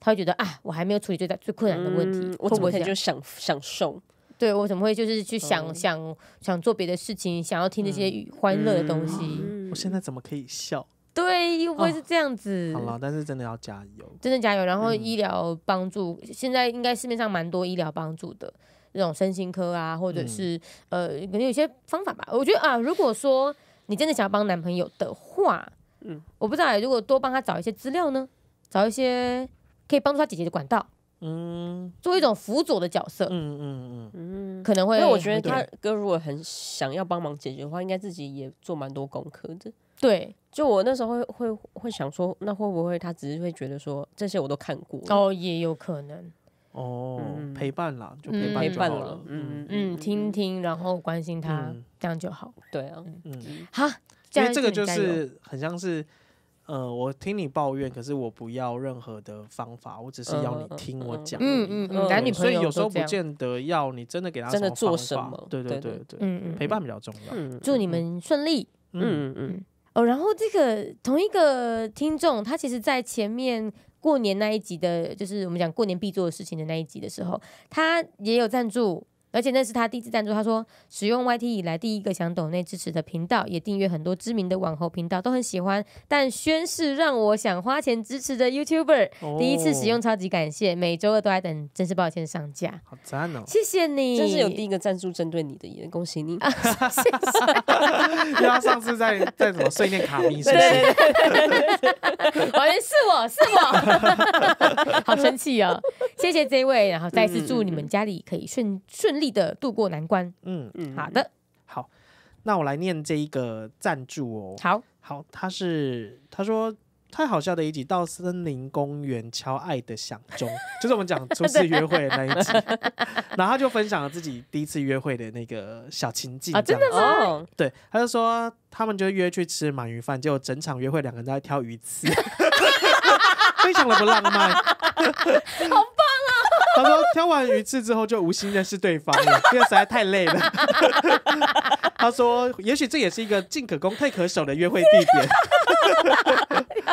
Speaker 1: 他会觉得啊，我还没有处理最大最困难的问题，我怎么会就
Speaker 2: 享享受？
Speaker 1: 对我怎么会就是去想想想做别的事情，想要听那些欢乐的东西？
Speaker 2: 我现在怎么可以笑？
Speaker 1: 对，又不会是这
Speaker 2: 样子？好了，但是真的要加油，
Speaker 1: 真的加油。然后医疗帮助，现在应该市面上蛮多医疗帮助的，那种身心科啊，或者是呃，可能有些方法吧。我觉得啊，如果说你真的想要帮男朋友的话，嗯，我不知道，如果多帮他找一些资料呢，找一些。可以帮助他解决的管道，
Speaker 3: 嗯，
Speaker 1: 做一种辅佐的角色，嗯嗯嗯
Speaker 3: 嗯，可能会。为我觉得他哥如果很想要帮忙解决的话，应该自己也做蛮多功课的。对，就我那时候会会会想说，那会不会他只是会觉得说这些我都看过？哦，也有可能。
Speaker 2: 哦，陪伴啦，就陪伴了。嗯
Speaker 1: 嗯，听听，然后关心他，这样就好。对啊，好，因为这个就是
Speaker 2: 很像是。呃，我听你抱怨，可是我不要任何的方法，我只是要你听我讲。嗯嗯嗯，所以有时候不见得要你真的给他真的做什么。对对对对，陪伴比较重要。
Speaker 1: 祝你们顺利。
Speaker 2: 嗯嗯
Speaker 1: 哦，然后这个同一个听众，他其实在前面过年那一集的，就是我们讲过年必做的事情的那一集的时候，他也有赞助。而且那是他第一次赞助，他说使用 YT 以来第一个想抖内支持的频道，也订阅很多知名的网红频道，都很喜欢，但宣誓让我想花钱支持的 YouTuber，第一次使用超级感谢，每周二都在等，真是抱歉上架，好
Speaker 2: 赞哦，谢谢你，真是有第
Speaker 3: 一个赞助针对你的耶，恭喜
Speaker 1: 你，
Speaker 2: 因为他上次在在怎么碎念卡密时期，原
Speaker 1: 来是我是我，好生气哦，谢谢这位，然后再次祝你们家里可以顺顺。力的度过难关。嗯，嗯，好的，
Speaker 2: 好，那我来念这一个赞助哦。好，好，他是他说太好笑的一集《到森林公园敲爱的响钟》，就是我们讲初次约会的那一集。然后他就分享了自己第一次约会的那个小情境啊，真的哦。对，他就说他们就约去吃鳗鱼饭，结果整场约会两个人在挑鱼刺，非常的不浪漫，好棒啊！他说：“挑完鱼刺之后就无心认识对方了，因为实在太累了。”他说：“也许这也是一个进可攻退可守的约会地点。”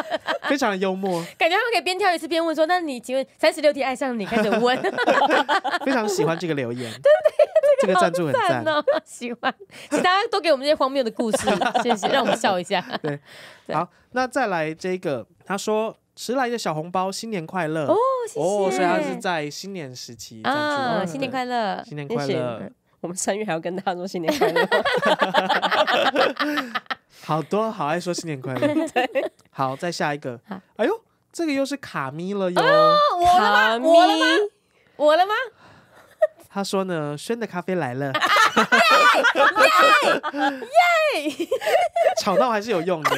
Speaker 2: 非常幽默，
Speaker 1: 感觉他们可以边挑一次边问说：“那你请问三十六天爱上你？”开始问。
Speaker 2: 非常喜欢这个留言，对不对？这个赞助很赞
Speaker 1: 哦，喜欢。请大家多给我们这些荒谬的故事，谢谢，让我们笑一下。
Speaker 2: 对，好，那再来这个，他说。迟来的小红包，新年快乐哦！哦，所以他是在新年时期赞助。啊，新年快
Speaker 3: 乐，新年快乐！我们三月还要跟他说新年快乐，
Speaker 2: 好多好爱说新年快乐。好，再下一个。哎呦，这个又是卡咪了哟！我咪吗？我了吗？他说呢，轩的咖啡来了。
Speaker 4: 耶 耶耶！
Speaker 2: 吵到还是有用的。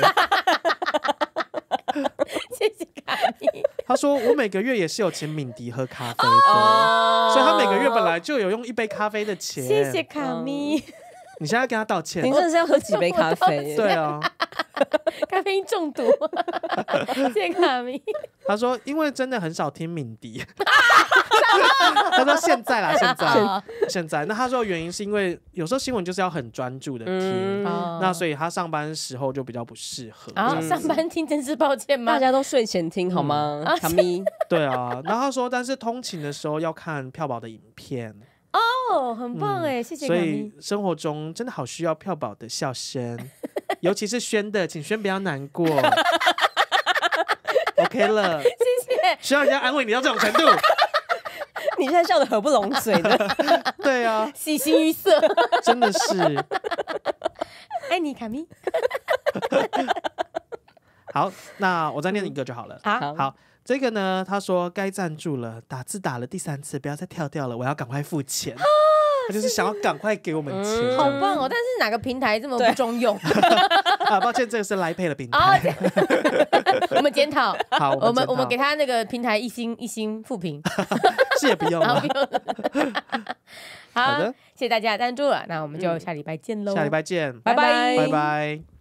Speaker 2: 谢谢卡咪。他说我每个月也是有请敏迪喝咖啡的，所以他每个月本来就有用一杯咖啡的钱。谢谢卡咪。你现在跟他道歉？你的是要喝几杯咖啡？对啊，
Speaker 1: 咖啡因中毒。谢谢卡米。
Speaker 2: 他说：“因为真的很少听敏迪。他说：“现在啦，现在，现在。”那他说原因是因为有时候新闻就是要很专注的听，那所以他上班时候就比较不适合。啊，上班
Speaker 3: 听真是抱歉吗？大家都睡前听好吗？卡咪，
Speaker 2: 对啊。那他说，但是通勤的时候要看票宝的影片。
Speaker 3: 哦，很棒哎，谢谢。所以
Speaker 2: 生活中真的好需要票宝的笑声，尤其是轩的，请轩不要难过。OK 了，谢谢。需要人家安慰你到这种程度，
Speaker 3: 你现在笑得合不拢嘴的，对啊，喜形于色，真的是。
Speaker 1: 哎，你卡咪。
Speaker 2: 好，那我再念一个就好了。好，好。这个呢，他说该赞助了，打字打了第三次，不要再跳掉了，我要赶快付钱。他就是想要赶快给我们钱。好棒
Speaker 1: 哦！但是哪个平台这么不中用？
Speaker 2: 啊，抱歉，这个是来配的平台。我
Speaker 1: 们检讨。好，我们我们给他那个平台一星一星付评。谢 谢用了。好的，谢谢大家的赞助，那我们就下礼拜见喽。下礼拜
Speaker 2: 见，拜拜拜拜。